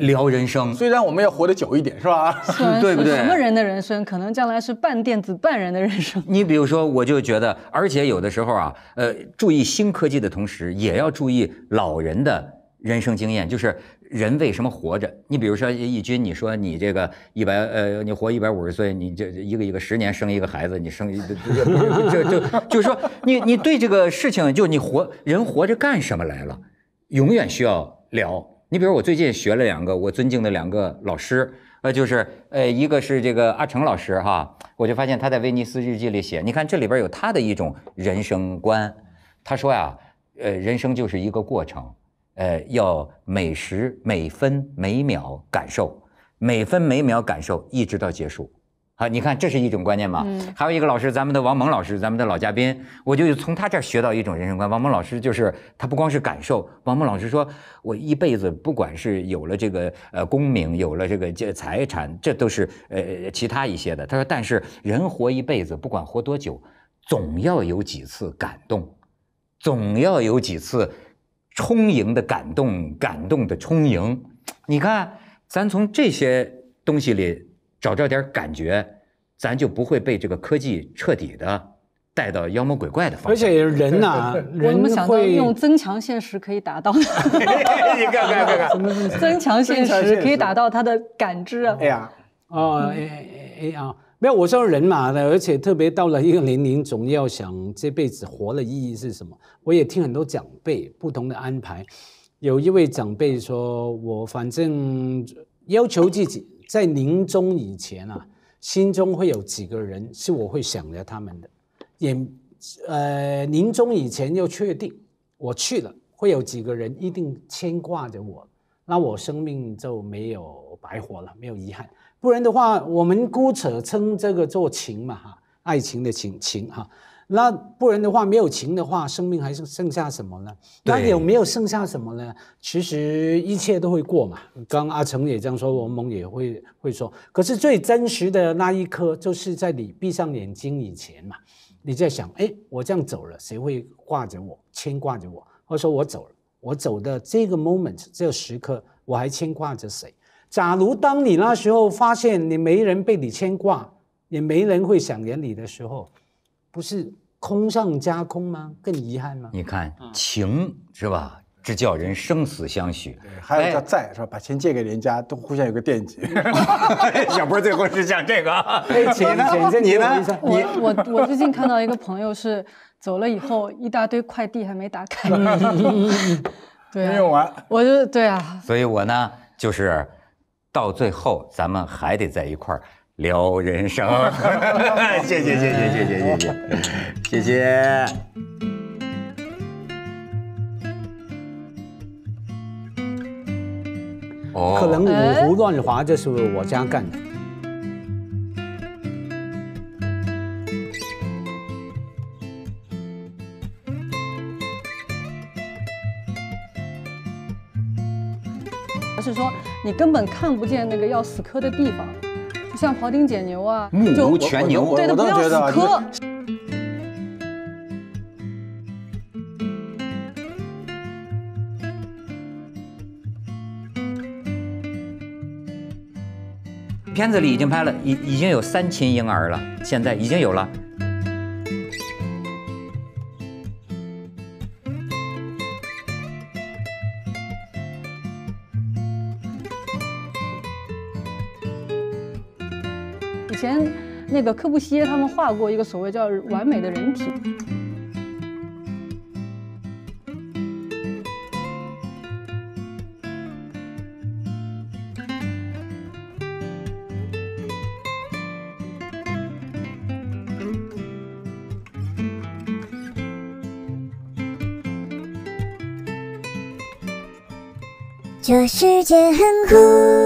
聊人生，虽然我们要活得久一点，是吧？对不对？什么人的人生，可能将来是半电子半人的人生。你比如说，我就觉得，而且有的时候啊，呃，注意新科技的同时，也要注意老人的人生经验。就是人为什么活着？你比如说，易军，你说你这个一百，呃，你活一百五十岁，你这一个一个十年生一个孩子，你生就就就是说，你你对这个事情，就你活人活着干什么来了？永远需要聊。你比如我最近学了两个我尊敬的两个老师，呃，就是呃，一个是这个阿城老师哈，我就发现他在《威尼斯日记》里写，你看这里边有他的一种人生观，他说呀，呃，人生就是一个过程，呃，要每时每分每秒感受，每分每秒感受，一直到结束。啊，你看，这是一种观念嘛。嗯，还有一个老师，咱们的王蒙老师，咱们的老嘉宾，我就从他这儿学到一种人生观。王蒙老师就是，他不光是感受。王蒙老师说，我一辈子不管是有了这个呃功名，有了这个这财产，这都是呃其他一些的。他说，但是人活一辈子，不管活多久，总要有几次感动，总要有几次充盈的感动，感动的充盈。你看，咱从这些东西里。找着点感觉，咱就不会被这个科技彻底的带到妖魔鬼怪的方向。而且人呐，人们想到用增强现实可以达到 看，增强现实可以达到他的感知啊。哎呀，哦哎啊。没有，我说人嘛的，而且特别到了一个年龄，总要想这辈子活的意义是什么。我也听很多长辈不同的安排，有一位长辈说我反正要求自己。在临终以前啊，心中会有几个人是我会想着他们的，也呃，临终以前要确定，我去了会有几个人一定牵挂着我，那我生命就没有白活了，没有遗憾。不然的话，我们姑且称这个做情嘛哈，爱情的情情哈。那不然的话，没有情的话，生命还剩剩下什么呢？那有没有剩下什么呢？其实一切都会过嘛。刚阿成也这样说，王蒙也会会说。可是最真实的那一刻，就是在你闭上眼睛以前嘛，你在想：哎，我这样走了，谁会挂着我，牵挂着我？或者说，我走了，我走的这个 moment 这时刻，我还牵挂着谁？假如当你那时候发现你没人被你牵挂，也没人会想念你的时候。不是空上加空吗？更遗憾吗？你看情是吧，这叫人生死相许。还有叫在是吧？把钱借给人家，都互相有个惦记。小 波最后是讲这个。啊，秦你呢？你我我最近看到一个朋友是走了以后，一大堆快递还没打开，没用完。我就对啊。所以我呢，就是到最后，咱们还得在一块儿。聊人生，谢谢谢谢谢谢谢谢谢谢。哦，可能五胡乱华就是我家干的。不是说，你根本看不见那个要死磕的地方。像庖丁解牛啊，目牛全牛，我我都觉得。片子里已经拍了，已已经有三亲婴儿了，现在已经有了。那个柯布西耶他们画过一个所谓叫“完美”的人体。这世界很酷。